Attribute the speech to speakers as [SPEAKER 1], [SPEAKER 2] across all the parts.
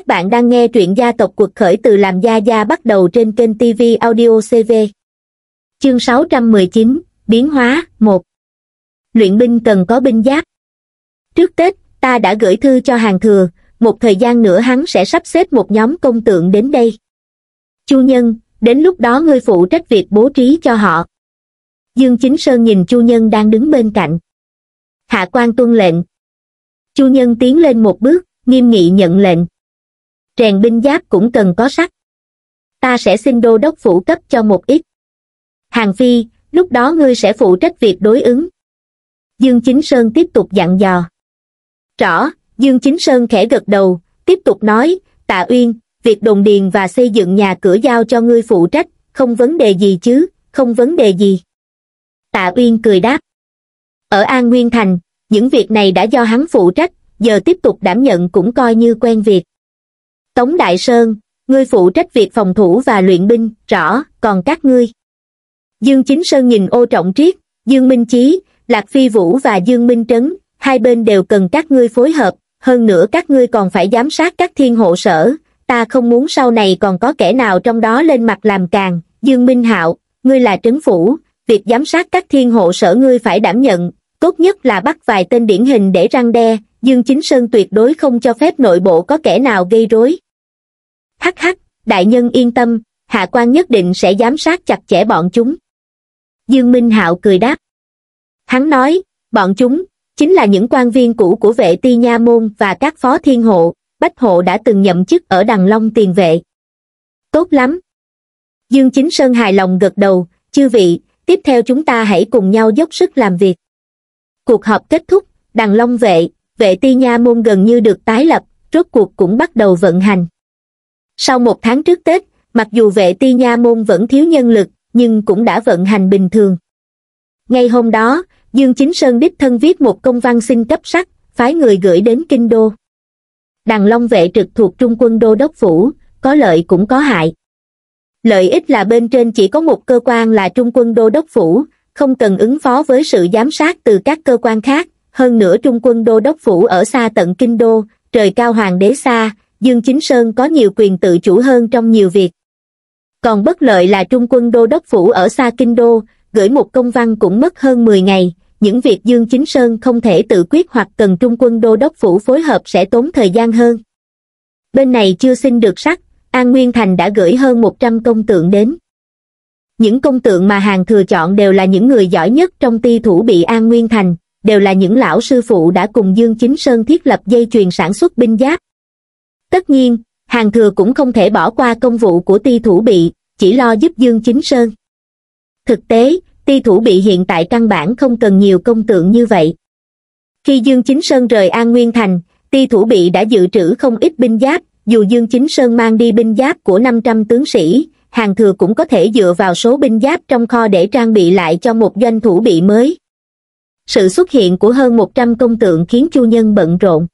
[SPEAKER 1] Các bạn đang nghe truyện gia tộc cuộc khởi từ làm gia gia bắt đầu trên kênh TV Audio CV. Chương 619, Biến hóa 1 Luyện binh cần có binh giáp. Trước Tết, ta đã gửi thư cho hàng thừa, một thời gian nữa hắn sẽ sắp xếp một nhóm công tượng đến đây. Chu Nhân, đến lúc đó ngươi phụ trách việc bố trí cho họ. Dương Chính Sơn nhìn Chu Nhân đang đứng bên cạnh. Hạ quan tuân lệnh. Chu Nhân tiến lên một bước, nghiêm nghị nhận lệnh rèn binh giáp cũng cần có sắt. Ta sẽ xin đô đốc phủ cấp cho một ít. Hàng Phi, lúc đó ngươi sẽ phụ trách việc đối ứng. Dương Chính Sơn tiếp tục dặn dò. Rõ, Dương Chính Sơn khẽ gật đầu, tiếp tục nói, Tạ Uyên, việc đồn điền và xây dựng nhà cửa giao cho ngươi phụ trách, không vấn đề gì chứ, không vấn đề gì. Tạ Uyên cười đáp. Ở An Nguyên Thành, những việc này đã do hắn phụ trách, giờ tiếp tục đảm nhận cũng coi như quen việc. Tống Đại Sơn, ngươi phụ trách việc phòng thủ và luyện binh, rõ, còn các ngươi. Dương Chính Sơn nhìn ô trọng triết, Dương Minh Chí, Lạc Phi Vũ và Dương Minh Trấn, hai bên đều cần các ngươi phối hợp, hơn nữa các ngươi còn phải giám sát các thiên hộ sở, ta không muốn sau này còn có kẻ nào trong đó lên mặt làm càng, Dương Minh Hạo, ngươi là trấn phủ, việc giám sát các thiên hộ sở ngươi phải đảm nhận, tốt nhất là bắt vài tên điển hình để răng đe, Dương Chính Sơn tuyệt đối không cho phép nội bộ có kẻ nào gây rối hắc hắc đại nhân yên tâm hạ quan nhất định sẽ giám sát chặt chẽ bọn chúng dương minh hạo cười đáp hắn nói bọn chúng chính là những quan viên cũ của vệ ti nha môn và các phó thiên hộ bách hộ đã từng nhậm chức ở đằng long tiền vệ tốt lắm dương chính sơn hài lòng gật đầu chư vị tiếp theo chúng ta hãy cùng nhau dốc sức làm việc cuộc họp kết thúc đằng long vệ vệ ti nha môn gần như được tái lập rốt cuộc cũng bắt đầu vận hành sau một tháng trước Tết, mặc dù vệ ti nha môn vẫn thiếu nhân lực, nhưng cũng đã vận hành bình thường. Ngay hôm đó, Dương Chính Sơn đích thân viết một công văn xin cấp sắc, phái người gửi đến Kinh Đô. đằng Long vệ trực thuộc Trung quân Đô Đốc Phủ, có lợi cũng có hại. Lợi ích là bên trên chỉ có một cơ quan là Trung quân Đô Đốc Phủ, không cần ứng phó với sự giám sát từ các cơ quan khác, hơn nữa Trung quân Đô Đốc Phủ ở xa tận Kinh Đô, trời cao hoàng đế xa, Dương Chính Sơn có nhiều quyền tự chủ hơn trong nhiều việc. Còn bất lợi là trung quân đô đốc phủ ở xa Kinh Đô, gửi một công văn cũng mất hơn 10 ngày, những việc Dương Chính Sơn không thể tự quyết hoặc cần trung quân đô đốc phủ phối hợp sẽ tốn thời gian hơn. Bên này chưa xin được sắc, An Nguyên Thành đã gửi hơn 100 công tượng đến. Những công tượng mà hàng thừa chọn đều là những người giỏi nhất trong ti thủ bị An Nguyên Thành, đều là những lão sư phụ đã cùng Dương Chính Sơn thiết lập dây chuyền sản xuất binh giáp, Tất nhiên, hàng thừa cũng không thể bỏ qua công vụ của ti thủ bị, chỉ lo giúp Dương Chính Sơn. Thực tế, ti thủ bị hiện tại căn bản không cần nhiều công tượng như vậy. Khi Dương Chính Sơn rời An Nguyên Thành, ti thủ bị đã dự trữ không ít binh giáp, dù Dương Chính Sơn mang đi binh giáp của 500 tướng sĩ, hàng thừa cũng có thể dựa vào số binh giáp trong kho để trang bị lại cho một doanh thủ bị mới. Sự xuất hiện của hơn 100 công tượng khiến Chu Nhân bận rộn.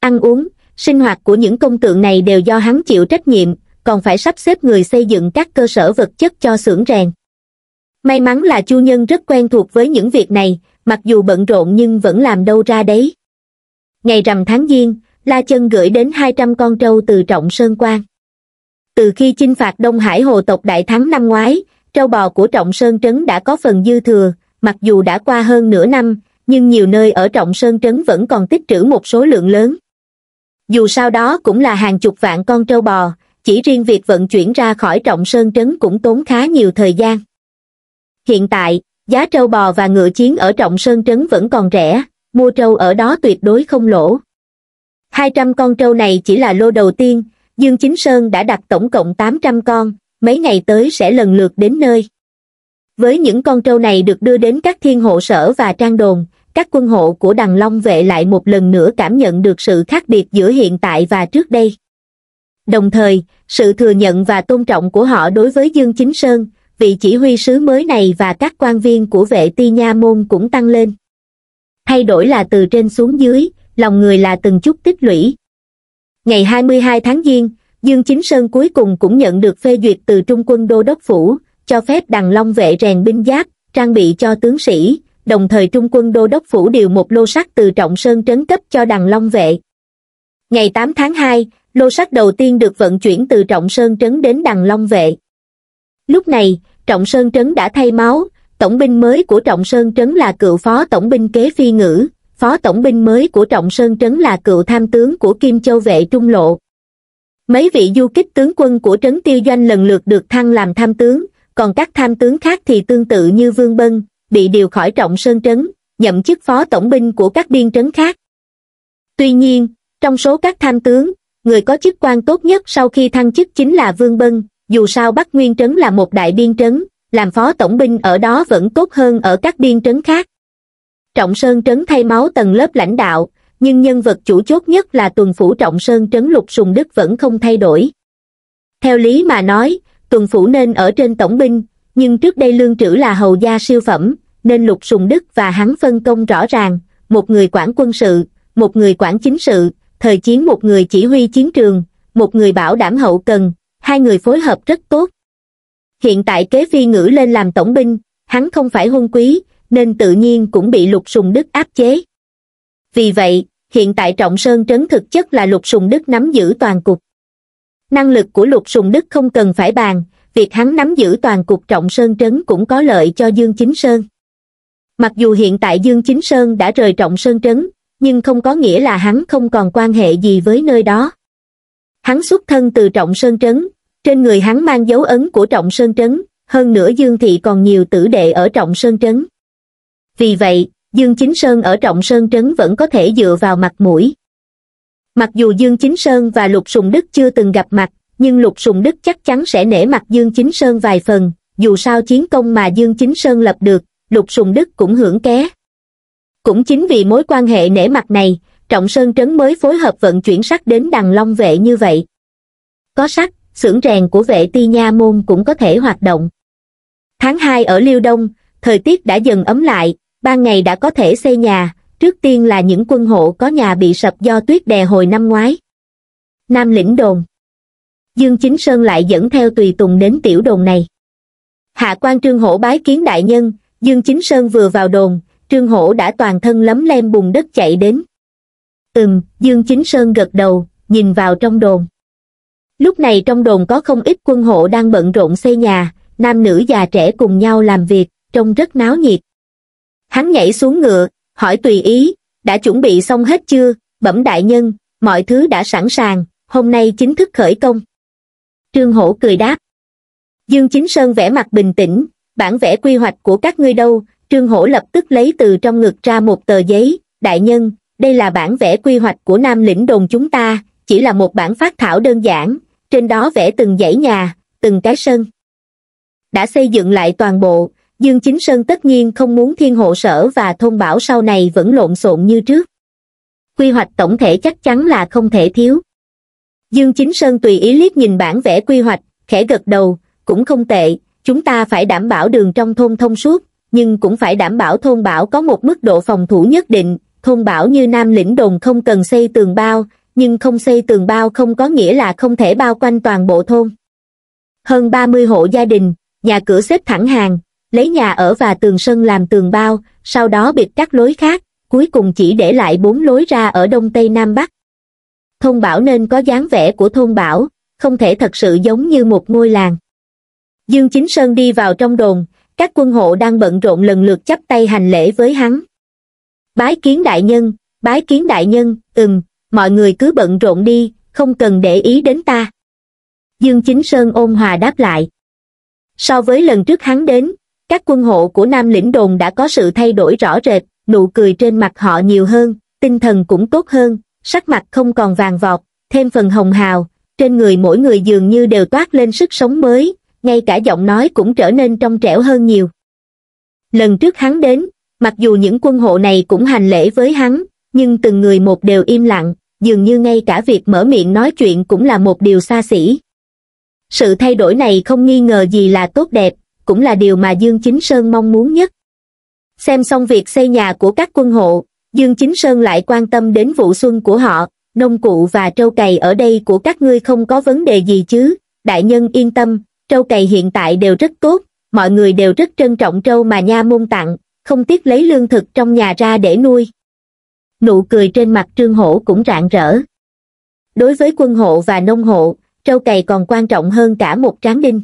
[SPEAKER 1] Ăn uống, sinh hoạt của những công tượng này đều do hắn chịu trách nhiệm còn phải sắp xếp người xây dựng các cơ sở vật chất cho xưởng rèn may mắn là chu nhân rất quen thuộc với những việc này mặc dù bận rộn nhưng vẫn làm đâu ra đấy ngày rằm tháng giêng la chân gửi đến hai trăm con trâu từ trọng sơn quan từ khi chinh phạt đông hải hồ tộc đại thắng năm ngoái trâu bò của trọng sơn trấn đã có phần dư thừa mặc dù đã qua hơn nửa năm nhưng nhiều nơi ở trọng sơn trấn vẫn còn tích trữ một số lượng lớn dù sao đó cũng là hàng chục vạn con trâu bò chỉ riêng việc vận chuyển ra khỏi trọng sơn trấn cũng tốn khá nhiều thời gian hiện tại giá trâu bò và ngựa chiến ở trọng sơn trấn vẫn còn rẻ mua trâu ở đó tuyệt đối không lỗ hai trăm con trâu này chỉ là lô đầu tiên dương chính sơn đã đặt tổng cộng tám trăm con mấy ngày tới sẽ lần lượt đến nơi với những con trâu này được đưa đến các thiên hộ sở và trang đồn các quân hộ của đằng long vệ lại một lần nữa cảm nhận được sự khác biệt giữa hiện tại và trước đây đồng thời sự thừa nhận và tôn trọng của họ đối với dương chính sơn vị chỉ huy sứ mới này và các quan viên của vệ ti nha môn cũng tăng lên thay đổi là từ trên xuống dưới lòng người là từng chút tích lũy ngày 22 tháng giêng dương chính sơn cuối cùng cũng nhận được phê duyệt từ trung quân đô đốc phủ cho phép đằng long vệ rèn binh giáp trang bị cho tướng sĩ đồng thời trung quân đô đốc phủ điều một lô sắt từ trọng sơn trấn cấp cho đằng long vệ ngày tám tháng hai lô sắt đầu tiên được vận chuyển từ trọng sơn trấn đến đằng long vệ lúc này trọng sơn trấn đã thay máu tổng binh mới của trọng sơn trấn là cựu phó tổng binh kế phi ngữ phó tổng binh mới của trọng sơn trấn là cựu tham tướng của kim châu vệ trung lộ mấy vị du kích tướng quân của trấn tiêu doanh lần lượt được thăng làm tham tướng còn các tham tướng khác thì tương tự như vương bân bị điều khỏi trọng sơn trấn, nhậm chức phó tổng binh của các biên trấn khác. Tuy nhiên, trong số các tham tướng, người có chức quan tốt nhất sau khi thăng chức chính là Vương Bân, dù sao Bắc Nguyên Trấn là một đại biên trấn, làm phó tổng binh ở đó vẫn tốt hơn ở các biên trấn khác. Trọng Sơn Trấn thay máu tầng lớp lãnh đạo, nhưng nhân vật chủ chốt nhất là tuần phủ Trọng Sơn Trấn Lục Sùng Đức vẫn không thay đổi. Theo lý mà nói, tuần phủ nên ở trên tổng binh, nhưng trước đây lương trữ là hầu gia siêu phẩm, nên Lục Sùng Đức và hắn phân công rõ ràng, một người quản quân sự, một người quản chính sự, thời chiến một người chỉ huy chiến trường, một người bảo đảm hậu cần, hai người phối hợp rất tốt. Hiện tại kế phi ngữ lên làm tổng binh, hắn không phải hôn quý, nên tự nhiên cũng bị Lục Sùng Đức áp chế. Vì vậy, hiện tại Trọng Sơn Trấn thực chất là Lục Sùng Đức nắm giữ toàn cục. Năng lực của Lục Sùng Đức không cần phải bàn, việc hắn nắm giữ toàn cục Trọng Sơn Trấn cũng có lợi cho Dương Chính Sơn mặc dù hiện tại dương chính sơn đã rời trọng sơn trấn nhưng không có nghĩa là hắn không còn quan hệ gì với nơi đó hắn xuất thân từ trọng sơn trấn trên người hắn mang dấu ấn của trọng sơn trấn hơn nữa dương thị còn nhiều tử đệ ở trọng sơn trấn vì vậy dương chính sơn ở trọng sơn trấn vẫn có thể dựa vào mặt mũi mặc dù dương chính sơn và lục sùng đức chưa từng gặp mặt nhưng lục sùng đức chắc chắn sẽ nể mặt dương chính sơn vài phần dù sao chiến công mà dương chính sơn lập được lục sùng đức cũng hưởng ké cũng chính vì mối quan hệ nể mặt này trọng sơn trấn mới phối hợp vận chuyển sắt đến đằng long vệ như vậy có sắt xưởng rèn của vệ ti nha môn cũng có thể hoạt động tháng hai ở liêu đông thời tiết đã dần ấm lại ban ngày đã có thể xây nhà trước tiên là những quân hộ có nhà bị sập do tuyết đè hồi năm ngoái nam lĩnh đồn dương chính sơn lại dẫn theo tùy tùng đến tiểu đồn này hạ quan trương hổ bái kiến đại nhân Dương Chính Sơn vừa vào đồn, Trương Hổ đã toàn thân lấm lem bùn đất chạy đến. Ừm, Dương Chính Sơn gật đầu, nhìn vào trong đồn. Lúc này trong đồn có không ít quân hộ đang bận rộn xây nhà, nam nữ già trẻ cùng nhau làm việc, trông rất náo nhiệt. Hắn nhảy xuống ngựa, hỏi tùy ý, đã chuẩn bị xong hết chưa, bẩm đại nhân, mọi thứ đã sẵn sàng, hôm nay chính thức khởi công. Trương Hổ cười đáp. Dương Chính Sơn vẻ mặt bình tĩnh, bản vẽ quy hoạch của các ngươi đâu trương hổ lập tức lấy từ trong ngực ra một tờ giấy đại nhân đây là bản vẽ quy hoạch của nam lĩnh đồn chúng ta chỉ là một bản phát thảo đơn giản trên đó vẽ từng dãy nhà từng cái sân đã xây dựng lại toàn bộ dương chính sơn tất nhiên không muốn thiên hộ sở và thôn bảo sau này vẫn lộn xộn như trước quy hoạch tổng thể chắc chắn là không thể thiếu dương chính sơn tùy ý liếc nhìn bản vẽ quy hoạch khẽ gật đầu cũng không tệ chúng ta phải đảm bảo đường trong thôn thông suốt, nhưng cũng phải đảm bảo thôn bảo có một mức độ phòng thủ nhất định, thôn bảo như Nam Lĩnh Đồn không cần xây tường bao, nhưng không xây tường bao không có nghĩa là không thể bao quanh toàn bộ thôn. Hơn 30 hộ gia đình, nhà cửa xếp thẳng hàng, lấy nhà ở và tường sân làm tường bao, sau đó bịt các lối khác, cuối cùng chỉ để lại bốn lối ra ở Đông Tây Nam Bắc. Thôn bảo nên có dáng vẻ của thôn bảo, không thể thật sự giống như một ngôi làng. Dương Chính Sơn đi vào trong đồn, các quân hộ đang bận rộn lần lượt chắp tay hành lễ với hắn. Bái kiến đại nhân, bái kiến đại nhân, ừm, mọi người cứ bận rộn đi, không cần để ý đến ta. Dương Chính Sơn ôn hòa đáp lại. So với lần trước hắn đến, các quân hộ của Nam lĩnh đồn đã có sự thay đổi rõ rệt, nụ cười trên mặt họ nhiều hơn, tinh thần cũng tốt hơn, sắc mặt không còn vàng vọt, thêm phần hồng hào, trên người mỗi người dường như đều toát lên sức sống mới, ngay cả giọng nói cũng trở nên trong trẻo hơn nhiều. Lần trước hắn đến, mặc dù những quân hộ này cũng hành lễ với hắn, nhưng từng người một đều im lặng, dường như ngay cả việc mở miệng nói chuyện cũng là một điều xa xỉ. Sự thay đổi này không nghi ngờ gì là tốt đẹp, cũng là điều mà Dương Chính Sơn mong muốn nhất. Xem xong việc xây nhà của các quân hộ, Dương Chính Sơn lại quan tâm đến vụ xuân của họ, nông cụ và trâu cày ở đây của các ngươi không có vấn đề gì chứ, đại nhân yên tâm, trâu cày hiện tại đều rất tốt, mọi người đều rất trân trọng trâu mà nha môn tặng, không tiếc lấy lương thực trong nhà ra để nuôi. Nụ cười trên mặt trương hổ cũng rạng rỡ. Đối với quân hộ và nông hộ, trâu cày còn quan trọng hơn cả một tráng đinh.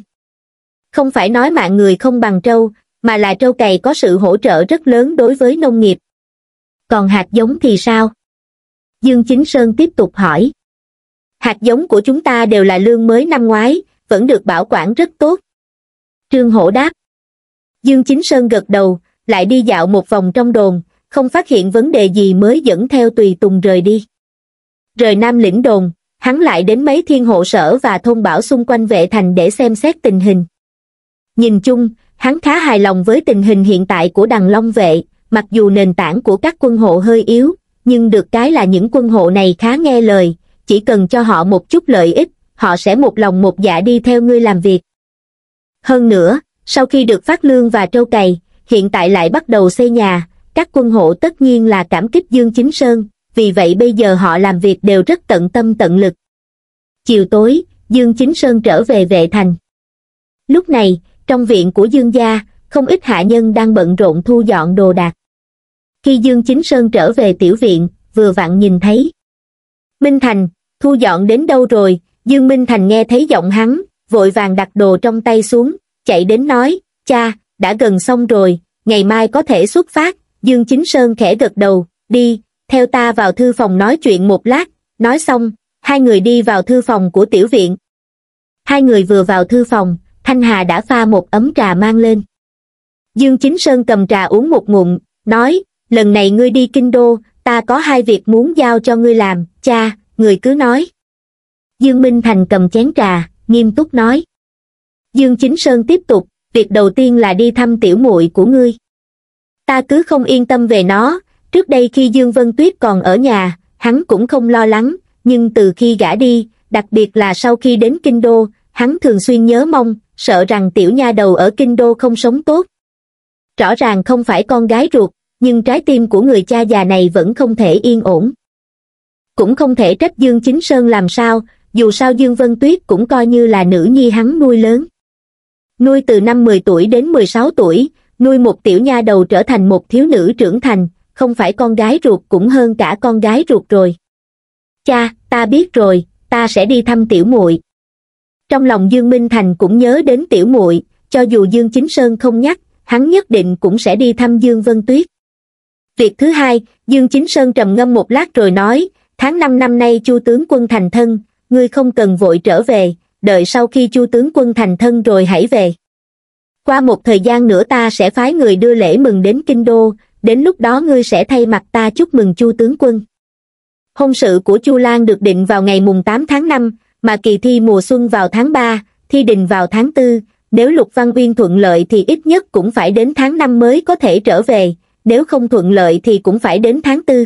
[SPEAKER 1] Không phải nói mạng người không bằng trâu, mà là trâu cày có sự hỗ trợ rất lớn đối với nông nghiệp. Còn hạt giống thì sao? Dương Chính Sơn tiếp tục hỏi. Hạt giống của chúng ta đều là lương mới năm ngoái, vẫn được bảo quản rất tốt. Trương Hổ đáp. Dương Chính Sơn gật đầu, lại đi dạo một vòng trong đồn, không phát hiện vấn đề gì mới dẫn theo tùy tùng rời đi. Rời Nam lĩnh đồn, hắn lại đến mấy thiên hộ sở và thôn bảo xung quanh vệ thành để xem xét tình hình. Nhìn chung, hắn khá hài lòng với tình hình hiện tại của đằng Long vệ, mặc dù nền tảng của các quân hộ hơi yếu, nhưng được cái là những quân hộ này khá nghe lời, chỉ cần cho họ một chút lợi ích, họ sẽ một lòng một dạ đi theo ngươi làm việc. Hơn nữa, sau khi được phát lương và trâu cày, hiện tại lại bắt đầu xây nhà, các quân hộ tất nhiên là cảm kích Dương Chính Sơn, vì vậy bây giờ họ làm việc đều rất tận tâm tận lực. Chiều tối, Dương Chính Sơn trở về vệ thành. Lúc này, trong viện của Dương gia, không ít hạ nhân đang bận rộn thu dọn đồ đạc. Khi Dương Chính Sơn trở về tiểu viện, vừa vặn nhìn thấy. Minh Thành, thu dọn đến đâu rồi, Dương Minh Thành nghe thấy giọng hắn, vội vàng đặt đồ trong tay xuống, chạy đến nói, cha, đã gần xong rồi, ngày mai có thể xuất phát, Dương Chính Sơn khẽ gật đầu, đi, theo ta vào thư phòng nói chuyện một lát, nói xong, hai người đi vào thư phòng của tiểu viện. Hai người vừa vào thư phòng, Thanh Hà đã pha một ấm trà mang lên. Dương Chính Sơn cầm trà uống một ngụm, nói, lần này ngươi đi kinh đô, ta có hai việc muốn giao cho ngươi làm, cha, người cứ nói. Dương Minh Thành cầm chén trà, nghiêm túc nói. Dương Chính Sơn tiếp tục, việc đầu tiên là đi thăm tiểu muội của ngươi. Ta cứ không yên tâm về nó, trước đây khi Dương Vân Tuyết còn ở nhà, hắn cũng không lo lắng, nhưng từ khi gã đi, đặc biệt là sau khi đến Kinh Đô, hắn thường xuyên nhớ mong, sợ rằng tiểu nha đầu ở Kinh Đô không sống tốt. Rõ ràng không phải con gái ruột, nhưng trái tim của người cha già này vẫn không thể yên ổn. Cũng không thể trách Dương Chính Sơn làm sao, dù sao Dương Vân Tuyết cũng coi như là nữ nhi hắn nuôi lớn. Nuôi từ năm 10 tuổi đến 16 tuổi, nuôi một tiểu nha đầu trở thành một thiếu nữ trưởng thành, không phải con gái ruột cũng hơn cả con gái ruột rồi. Cha, ta biết rồi, ta sẽ đi thăm tiểu muội. Trong lòng Dương Minh Thành cũng nhớ đến tiểu muội, cho dù Dương Chính Sơn không nhắc, hắn nhất định cũng sẽ đi thăm Dương Vân Tuyết. Việc thứ hai, Dương Chính Sơn trầm ngâm một lát rồi nói, tháng 5 năm nay Chu tướng quân thành thân, ngươi không cần vội trở về, đợi sau khi chu tướng quân thành thân rồi hãy về. Qua một thời gian nữa ta sẽ phái người đưa lễ mừng đến Kinh Đô, đến lúc đó ngươi sẽ thay mặt ta chúc mừng chu tướng quân. Hôn sự của Chu Lan được định vào ngày mùng 8 tháng 5, mà kỳ thi mùa xuân vào tháng 3, thi đình vào tháng 4, nếu Lục Văn Uyên thuận lợi thì ít nhất cũng phải đến tháng 5 mới có thể trở về, nếu không thuận lợi thì cũng phải đến tháng 4.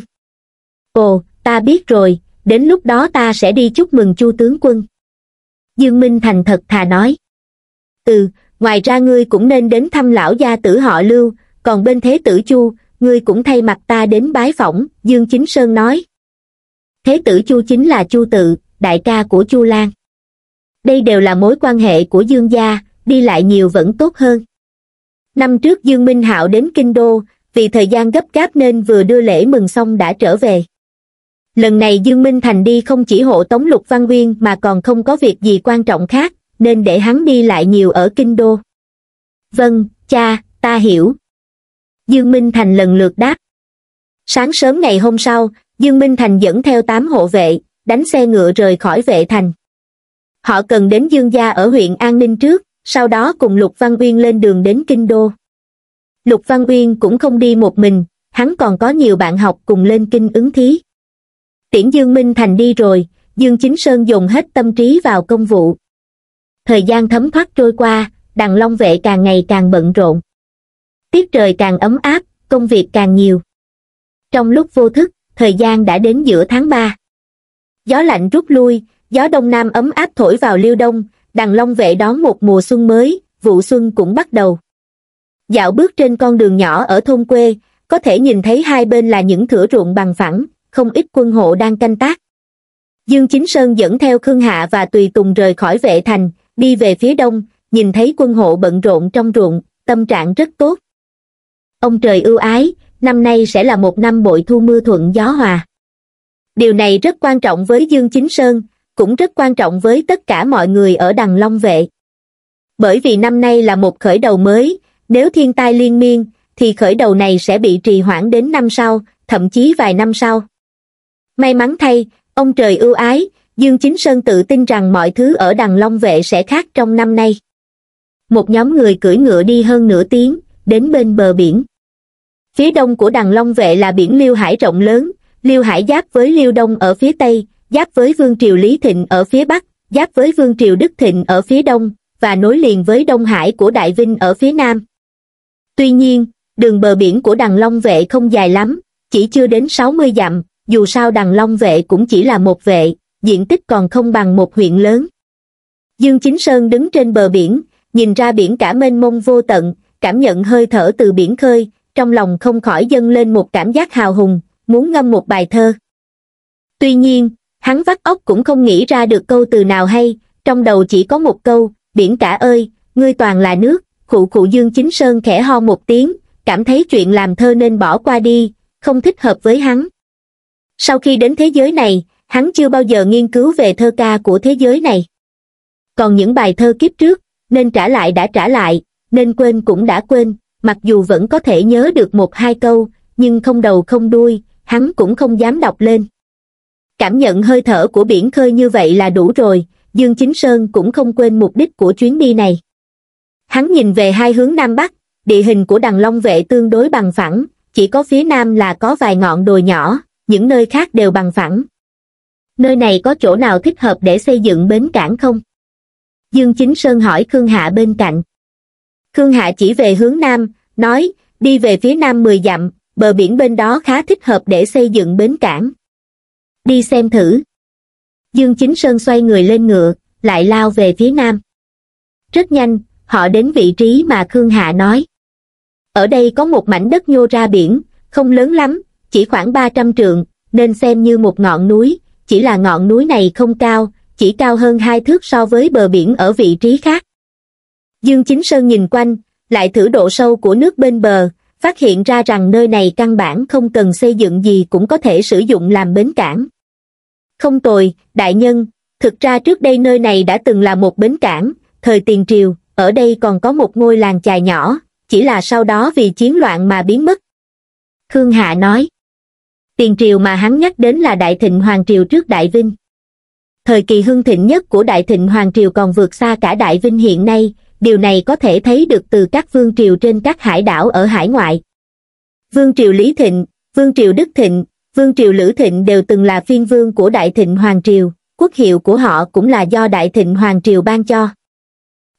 [SPEAKER 1] Ồ, ta biết rồi, đến lúc đó ta sẽ đi chúc mừng chu tướng quân dương minh thành thật thà nói ừ ngoài ra ngươi cũng nên đến thăm lão gia tử họ lưu còn bên thế tử chu ngươi cũng thay mặt ta đến bái phỏng dương chính sơn nói thế tử chu chính là chu tự đại ca của chu lan đây đều là mối quan hệ của dương gia đi lại nhiều vẫn tốt hơn năm trước dương minh hạo đến kinh đô vì thời gian gấp gáp nên vừa đưa lễ mừng xong đã trở về lần này dương minh thành đi không chỉ hộ tống lục văn uyên mà còn không có việc gì quan trọng khác nên để hắn đi lại nhiều ở kinh đô vâng cha ta hiểu dương minh thành lần lượt đáp sáng sớm ngày hôm sau dương minh thành dẫn theo tám hộ vệ đánh xe ngựa rời khỏi vệ thành họ cần đến dương gia ở huyện an ninh trước sau đó cùng lục văn uyên lên đường đến kinh đô lục văn uyên cũng không đi một mình hắn còn có nhiều bạn học cùng lên kinh ứng thí tiễn Dương Minh Thành đi rồi, Dương Chính Sơn dùng hết tâm trí vào công vụ. Thời gian thấm thoát trôi qua, đằng Long Vệ càng ngày càng bận rộn. Tiết trời càng ấm áp, công việc càng nhiều. Trong lúc vô thức, thời gian đã đến giữa tháng 3. Gió lạnh rút lui, gió đông nam ấm áp thổi vào liêu đông, đằng Long Vệ đón một mùa xuân mới, vụ xuân cũng bắt đầu. Dạo bước trên con đường nhỏ ở thôn quê, có thể nhìn thấy hai bên là những thửa ruộng bằng phẳng, không ít quân hộ đang canh tác dương chính sơn dẫn theo khương hạ và tùy tùng rời khỏi vệ thành đi về phía đông nhìn thấy quân hộ bận rộn trong ruộng tâm trạng rất tốt ông trời ưu ái năm nay sẽ là một năm bội thu mưa thuận gió hòa điều này rất quan trọng với dương chính sơn cũng rất quan trọng với tất cả mọi người ở đằng long vệ bởi vì năm nay là một khởi đầu mới nếu thiên tai liên miên thì khởi đầu này sẽ bị trì hoãn đến năm sau thậm chí vài năm sau may mắn thay ông trời ưu ái dương chính sơn tự tin rằng mọi thứ ở đằng long vệ sẽ khác trong năm nay một nhóm người cưỡi ngựa đi hơn nửa tiếng đến bên bờ biển phía đông của đằng long vệ là biển liêu hải rộng lớn liêu hải giáp với liêu đông ở phía tây giáp với vương triều lý thịnh ở phía bắc giáp với vương triều đức thịnh ở phía đông và nối liền với đông hải của đại vinh ở phía nam tuy nhiên đường bờ biển của đằng long vệ không dài lắm chỉ chưa đến sáu mươi dặm dù sao đằng long vệ cũng chỉ là một vệ, diện tích còn không bằng một huyện lớn. Dương Chính Sơn đứng trên bờ biển, nhìn ra biển cả mênh mông vô tận, cảm nhận hơi thở từ biển khơi, trong lòng không khỏi dâng lên một cảm giác hào hùng, muốn ngâm một bài thơ. Tuy nhiên, hắn vắt óc cũng không nghĩ ra được câu từ nào hay, trong đầu chỉ có một câu, biển cả ơi, ngươi toàn là nước, khụ khụ Dương Chính Sơn khẽ ho một tiếng, cảm thấy chuyện làm thơ nên bỏ qua đi, không thích hợp với hắn sau khi đến thế giới này hắn chưa bao giờ nghiên cứu về thơ ca của thế giới này còn những bài thơ kiếp trước nên trả lại đã trả lại nên quên cũng đã quên mặc dù vẫn có thể nhớ được một hai câu nhưng không đầu không đuôi hắn cũng không dám đọc lên cảm nhận hơi thở của biển khơi như vậy là đủ rồi dương chính sơn cũng không quên mục đích của chuyến đi này hắn nhìn về hai hướng nam bắc địa hình của đằng long vệ tương đối bằng phẳng chỉ có phía nam là có vài ngọn đồi nhỏ những nơi khác đều bằng phẳng. Nơi này có chỗ nào thích hợp để xây dựng bến cảng không? Dương Chính Sơn hỏi Khương Hạ bên cạnh. Khương Hạ chỉ về hướng nam, nói, đi về phía nam 10 dặm, bờ biển bên đó khá thích hợp để xây dựng bến cảng. Đi xem thử. Dương Chính Sơn xoay người lên ngựa, lại lao về phía nam. Rất nhanh, họ đến vị trí mà Khương Hạ nói. Ở đây có một mảnh đất nhô ra biển, không lớn lắm, chỉ khoảng 300 trượng, nên xem như một ngọn núi, chỉ là ngọn núi này không cao, chỉ cao hơn hai thước so với bờ biển ở vị trí khác. Dương Chính Sơn nhìn quanh, lại thử độ sâu của nước bên bờ, phát hiện ra rằng nơi này căn bản không cần xây dựng gì cũng có thể sử dụng làm bến cảng. Không tồi, đại nhân, thực ra trước đây nơi này đã từng là một bến cảng, thời tiền triều, ở đây còn có một ngôi làng chài nhỏ, chỉ là sau đó vì chiến loạn mà biến mất. Khương Hạ nói, tiền triều mà hắn nhắc đến là Đại Thịnh Hoàng Triều trước Đại Vinh. Thời kỳ hưng thịnh nhất của Đại Thịnh Hoàng Triều còn vượt xa cả Đại Vinh hiện nay, điều này có thể thấy được từ các vương triều trên các hải đảo ở hải ngoại. Vương triều Lý Thịnh, Vương triều Đức Thịnh, Vương triều Lữ Thịnh đều từng là phiên vương của Đại Thịnh Hoàng Triều, quốc hiệu của họ cũng là do Đại Thịnh Hoàng Triều ban cho.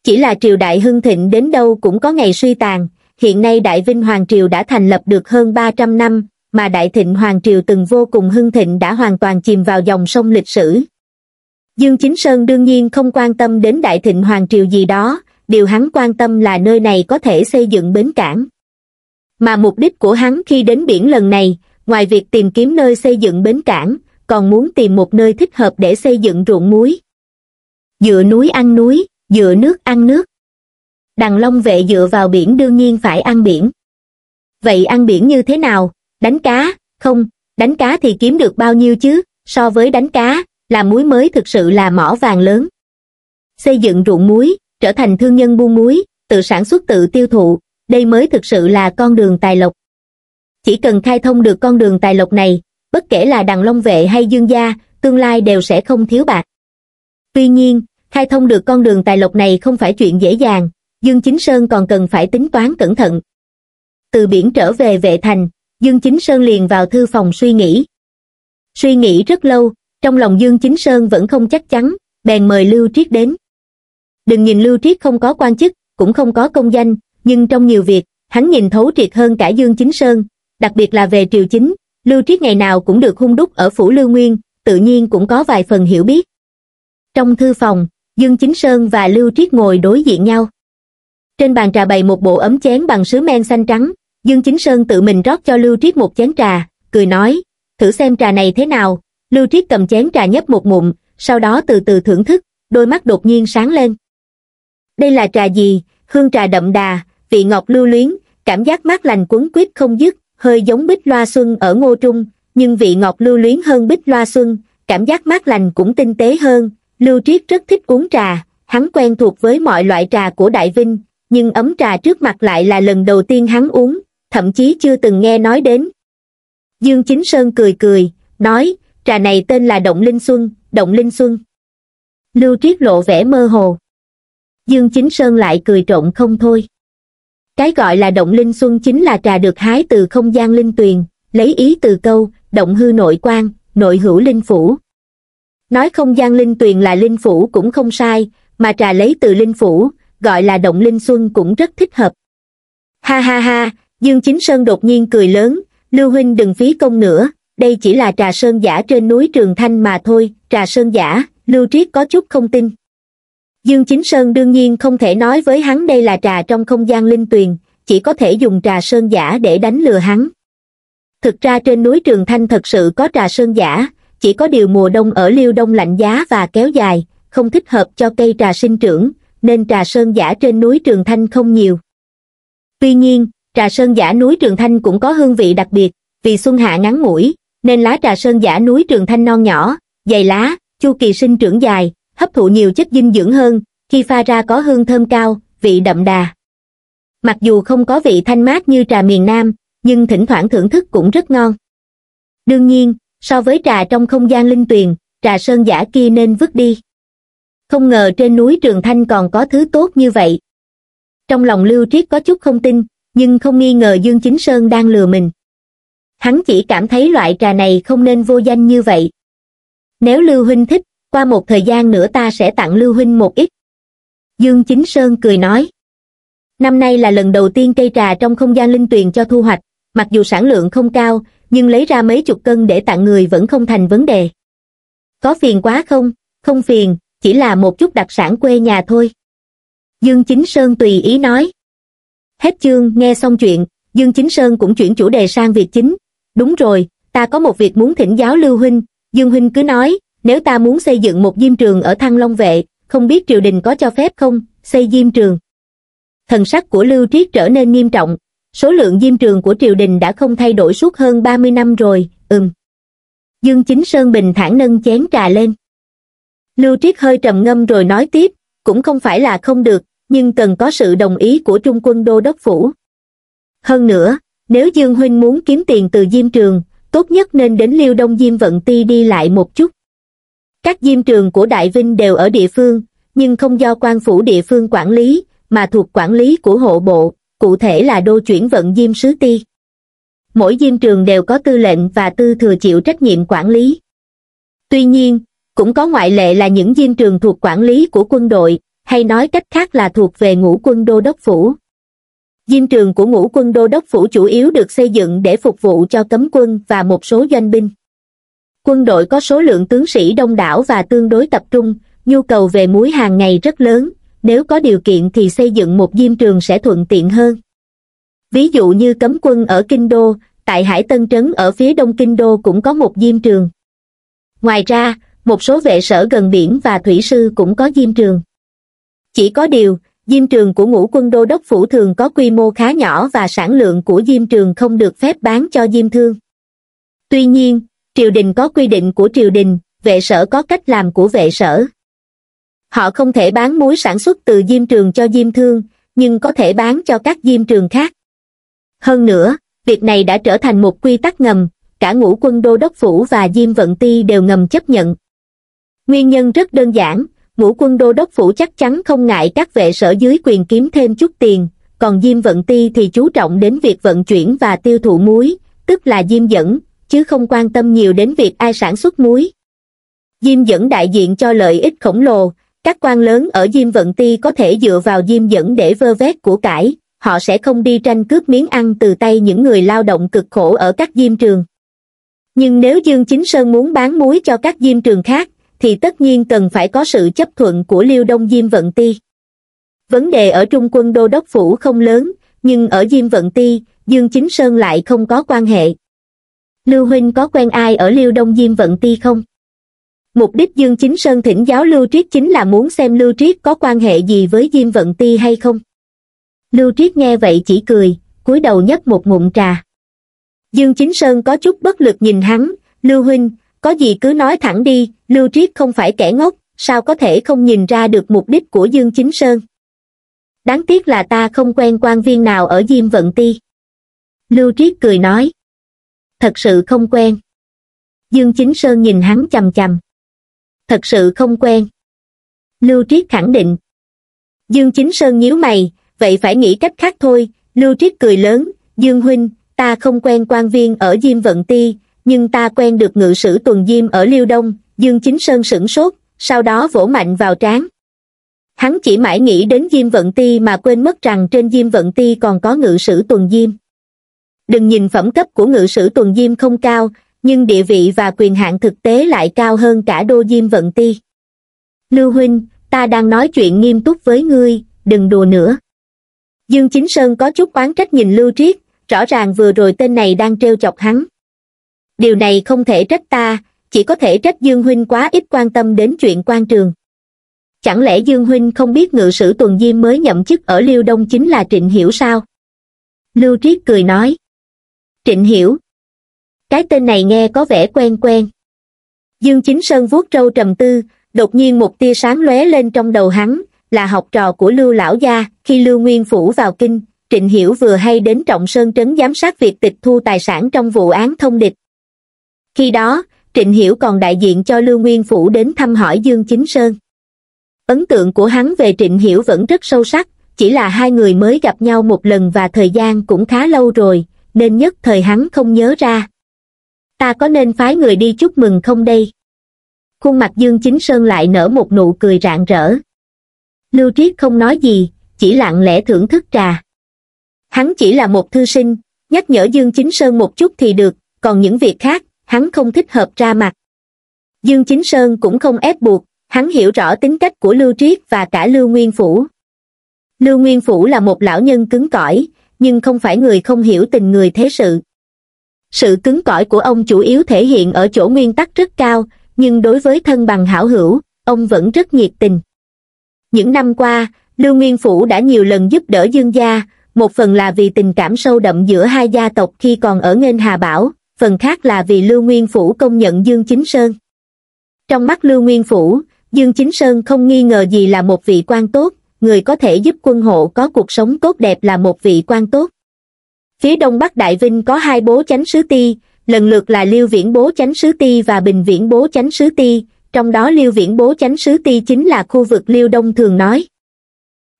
[SPEAKER 1] Chỉ là triều đại hưng thịnh đến đâu cũng có ngày suy tàn, hiện nay Đại Vinh Hoàng Triều đã thành lập được hơn 300 năm, mà Đại Thịnh Hoàng Triều từng vô cùng hưng thịnh đã hoàn toàn chìm vào dòng sông lịch sử. Dương Chính Sơn đương nhiên không quan tâm đến Đại Thịnh Hoàng Triều gì đó, điều hắn quan tâm là nơi này có thể xây dựng bến cảng. Mà mục đích của hắn khi đến biển lần này, ngoài việc tìm kiếm nơi xây dựng bến cảng, còn muốn tìm một nơi thích hợp để xây dựng ruộng muối. Dựa núi ăn núi, dựa nước ăn nước. đằng long vệ dựa vào biển đương nhiên phải ăn biển. Vậy ăn biển như thế nào, đánh cá, không, đánh cá thì kiếm được bao nhiêu chứ, so với đánh cá, làm muối mới thực sự là mỏ vàng lớn. Xây dựng ruộng muối, trở thành thương nhân buôn muối, tự sản xuất tự tiêu thụ, đây mới thực sự là con đường tài lộc. Chỉ cần khai thông được con đường tài lộc này, bất kể là đằng long vệ hay dương gia, tương lai đều sẽ không thiếu bạc. Tuy nhiên, khai thông được con đường tài lộc này không phải chuyện dễ dàng, Dương Chính Sơn còn cần phải tính toán cẩn thận. Từ biển trở về vệ thành, Dương Chính Sơn liền vào thư phòng suy nghĩ. Suy nghĩ rất lâu, trong lòng Dương Chính Sơn vẫn không chắc chắn, bèn mời Lưu Triết đến. Đừng nhìn Lưu Triết không có quan chức, cũng không có công danh, nhưng trong nhiều việc, hắn nhìn thấu triệt hơn cả Dương Chính Sơn, đặc biệt là về triều chính, Lưu Triết ngày nào cũng được hung đúc ở phủ Lưu Nguyên, tự nhiên cũng có vài phần hiểu biết. Trong thư phòng, Dương Chính Sơn và Lưu Triết ngồi đối diện nhau. Trên bàn trà bày một bộ ấm chén bằng sứ men xanh trắng, Dương Chính Sơn tự mình rót cho Lưu Triết một chén trà, cười nói, thử xem trà này thế nào. Lưu Triết cầm chén trà nhấp một ngụm, sau đó từ từ thưởng thức, đôi mắt đột nhiên sáng lên. Đây là trà gì? Hương trà đậm đà, vị ngọt lưu luyến, cảm giác mát lành cuốn quýt không dứt, hơi giống bích loa xuân ở ngô trung, nhưng vị ngọt lưu luyến hơn bích loa xuân, cảm giác mát lành cũng tinh tế hơn. Lưu Triết rất thích uống trà, hắn quen thuộc với mọi loại trà của Đại Vinh, nhưng ấm trà trước mặt lại là lần đầu tiên hắn uống, thậm chí chưa từng nghe nói đến dương chính sơn cười cười nói trà này tên là động linh xuân động linh xuân lưu triết lộ vẻ mơ hồ dương chính sơn lại cười trộn không thôi cái gọi là động linh xuân chính là trà được hái từ không gian linh tuyền lấy ý từ câu động hư nội quan nội hữu linh phủ nói không gian linh tuyền là linh phủ cũng không sai mà trà lấy từ linh phủ gọi là động linh xuân cũng rất thích hợp ha ha ha Dương Chính Sơn đột nhiên cười lớn, Lưu Huynh đừng phí công nữa, đây chỉ là trà sơn giả trên núi Trường Thanh mà thôi, trà sơn giả, Lưu Triết có chút không tin. Dương Chính Sơn đương nhiên không thể nói với hắn đây là trà trong không gian linh tuyền, chỉ có thể dùng trà sơn giả để đánh lừa hắn. Thực ra trên núi Trường Thanh thật sự có trà sơn giả, chỉ có điều mùa đông ở Liêu Đông lạnh giá và kéo dài, không thích hợp cho cây trà sinh trưởng, nên trà sơn giả trên núi Trường Thanh không nhiều. Tuy nhiên, trà sơn giả núi Trường Thanh cũng có hương vị đặc biệt, vì xuân hạ ngắn ngủi, nên lá trà sơn giả núi Trường Thanh non nhỏ, dày lá, chu kỳ sinh trưởng dài, hấp thụ nhiều chất dinh dưỡng hơn, khi pha ra có hương thơm cao, vị đậm đà. Mặc dù không có vị thanh mát như trà miền Nam, nhưng thỉnh thoảng thưởng thức cũng rất ngon. Đương nhiên, so với trà trong không gian linh tuyền, trà sơn giả kia nên vứt đi. Không ngờ trên núi Trường Thanh còn có thứ tốt như vậy. Trong lòng Lưu Triết có chút không tin, nhưng không nghi ngờ Dương Chính Sơn đang lừa mình. Hắn chỉ cảm thấy loại trà này không nên vô danh như vậy. Nếu Lưu Huynh thích, qua một thời gian nữa ta sẽ tặng Lưu Huynh một ít. Dương Chính Sơn cười nói. Năm nay là lần đầu tiên cây trà trong không gian linh tuyền cho thu hoạch, mặc dù sản lượng không cao, nhưng lấy ra mấy chục cân để tặng người vẫn không thành vấn đề. Có phiền quá không? Không phiền, chỉ là một chút đặc sản quê nhà thôi. Dương Chính Sơn tùy ý nói. Hết chương, nghe xong chuyện, Dương Chính Sơn cũng chuyển chủ đề sang việc chính. Đúng rồi, ta có một việc muốn thỉnh giáo Lưu Huynh. Dương Huynh cứ nói, nếu ta muốn xây dựng một diêm trường ở Thăng Long Vệ, không biết triều đình có cho phép không, xây diêm trường. Thần sắc của Lưu Triết trở nên nghiêm trọng, số lượng diêm trường của triều đình đã không thay đổi suốt hơn 30 năm rồi, ừm. Dương Chính Sơn bình thản nâng chén trà lên. Lưu Triết hơi trầm ngâm rồi nói tiếp, cũng không phải là không được, nhưng cần có sự đồng ý của trung quân đô đốc phủ. Hơn nữa, nếu Dương Huynh muốn kiếm tiền từ Diêm Trường, tốt nhất nên đến Liêu Đông Diêm Vận Ti đi lại một chút. Các Diêm Trường của Đại Vinh đều ở địa phương, nhưng không do quan phủ địa phương quản lý, mà thuộc quản lý của hộ bộ, cụ thể là đô chuyển vận Diêm Sứ Ti. Mỗi Diêm Trường đều có tư lệnh và tư thừa chịu trách nhiệm quản lý. Tuy nhiên, cũng có ngoại lệ là những diêm trường thuộc quản lý của quân đội, hay nói cách khác là thuộc về ngũ quân đô đốc phủ. Diêm trường của ngũ quân đô đốc phủ chủ yếu được xây dựng để phục vụ cho cấm quân và một số doanh binh. Quân đội có số lượng tướng sĩ đông đảo và tương đối tập trung, nhu cầu về muối hàng ngày rất lớn, nếu có điều kiện thì xây dựng một diêm trường sẽ thuận tiện hơn. Ví dụ như cấm quân ở Kinh Đô, tại Hải Tân Trấn ở phía đông Kinh Đô cũng có một diêm trường. Ngoài ra, một số vệ sở gần biển và thủy sư cũng có diêm trường. Chỉ có điều, diêm trường của ngũ quân đô đốc phủ thường có quy mô khá nhỏ và sản lượng của diêm trường không được phép bán cho diêm thương. Tuy nhiên, triều đình có quy định của triều đình, vệ sở có cách làm của vệ sở. Họ không thể bán muối sản xuất từ diêm trường cho diêm thương, nhưng có thể bán cho các diêm trường khác. Hơn nữa, việc này đã trở thành một quy tắc ngầm, cả ngũ quân đô đốc phủ và diêm vận ti đều ngầm chấp nhận. Nguyên nhân rất đơn giản, ngũ quân đô đốc phủ chắc chắn không ngại các vệ sở dưới quyền kiếm thêm chút tiền, còn Diêm Vận Ti thì chú trọng đến việc vận chuyển và tiêu thụ muối, tức là Diêm Dẫn, chứ không quan tâm nhiều đến việc ai sản xuất muối. Diêm Dẫn đại diện cho lợi ích khổng lồ, các quan lớn ở Diêm Vận Ti có thể dựa vào Diêm Dẫn để vơ vét của cải, họ sẽ không đi tranh cướp miếng ăn từ tay những người lao động cực khổ ở các diêm trường. Nhưng nếu Dương Chính Sơn muốn bán muối cho các diêm trường khác, thì tất nhiên cần phải có sự chấp thuận của Liêu Đông Diêm Vận Ti. Vấn đề ở Trung quân Đô Đốc Phủ không lớn, nhưng ở Diêm Vận Ti, Dương Chính Sơn lại không có quan hệ. Lưu Huynh có quen ai ở Liêu Đông Diêm Vận Ti không? Mục đích Dương Chính Sơn thỉnh giáo Lưu Triết chính là muốn xem Lưu Triết có quan hệ gì với Diêm Vận Ti hay không. Lưu Triết nghe vậy chỉ cười, cúi đầu nhấp một ngụm trà. Dương Chính Sơn có chút bất lực nhìn hắn, Lưu Huynh, có gì cứ nói thẳng đi lưu triết không phải kẻ ngốc sao có thể không nhìn ra được mục đích của dương chính sơn đáng tiếc là ta không quen quan viên nào ở diêm vận ti lưu triết cười nói thật sự không quen dương chính sơn nhìn hắn c h thật sự không quen lưu triết khẳng định dương chính sơn nhíu mày vậy phải nghĩ cách khác thôi lưu triết cười lớn dương huynh ta không quen quan viên ở diêm vận ti nhưng ta quen được ngự sử tuần diêm ở liêu đông dương chính sơn sửng sốt sau đó vỗ mạnh vào trán hắn chỉ mãi nghĩ đến diêm vận ti mà quên mất rằng trên diêm vận ti còn có ngự sử tuần diêm đừng nhìn phẩm cấp của ngự sử tuần diêm không cao nhưng địa vị và quyền hạn thực tế lại cao hơn cả đô diêm vận ti lưu huynh ta đang nói chuyện nghiêm túc với ngươi đừng đùa nữa dương chính sơn có chút oán trách nhìn lưu triết rõ ràng vừa rồi tên này đang trêu chọc hắn điều này không thể trách ta chỉ có thể trách dương huynh quá ít quan tâm đến chuyện quan trường chẳng lẽ dương huynh không biết ngự sử tuần diêm mới nhậm chức ở liêu đông chính là trịnh hiểu sao lưu triết cười nói trịnh hiểu cái tên này nghe có vẻ quen quen dương chính sơn vuốt râu trầm tư đột nhiên một tia sáng lóe lên trong đầu hắn là học trò của lưu lão gia khi lưu nguyên phủ vào kinh trịnh hiểu vừa hay đến trọng sơn trấn giám sát việc tịch thu tài sản trong vụ án thông địch khi đó trịnh hiểu còn đại diện cho lưu nguyên phủ đến thăm hỏi dương chính sơn ấn tượng của hắn về trịnh hiểu vẫn rất sâu sắc chỉ là hai người mới gặp nhau một lần và thời gian cũng khá lâu rồi nên nhất thời hắn không nhớ ra ta có nên phái người đi chúc mừng không đây khuôn mặt dương chính sơn lại nở một nụ cười rạng rỡ lưu triết không nói gì chỉ lặng lẽ thưởng thức trà hắn chỉ là một thư sinh nhắc nhở dương chính sơn một chút thì được còn những việc khác hắn không thích hợp ra mặt dương chính sơn cũng không ép buộc hắn hiểu rõ tính cách của lưu triết và cả lưu nguyên phủ lưu nguyên phủ là một lão nhân cứng cỏi nhưng không phải người không hiểu tình người thế sự sự cứng cỏi của ông chủ yếu thể hiện ở chỗ nguyên tắc rất cao nhưng đối với thân bằng hảo hữu ông vẫn rất nhiệt tình những năm qua lưu nguyên phủ đã nhiều lần giúp đỡ dương gia một phần là vì tình cảm sâu đậm giữa hai gia tộc khi còn ở nghênh hà bảo phần khác là vì Lưu Nguyên Phủ công nhận Dương Chính Sơn. Trong mắt Lưu Nguyên Phủ, Dương Chính Sơn không nghi ngờ gì là một vị quan tốt, người có thể giúp quân hộ có cuộc sống tốt đẹp là một vị quan tốt. Phía đông bắc Đại Vinh có hai bố chánh sứ ti, lần lượt là lưu Viễn bố chánh sứ ti và Bình Viễn bố chánh sứ ti, trong đó lưu Viễn bố chánh sứ ti chính là khu vực lưu Đông thường nói.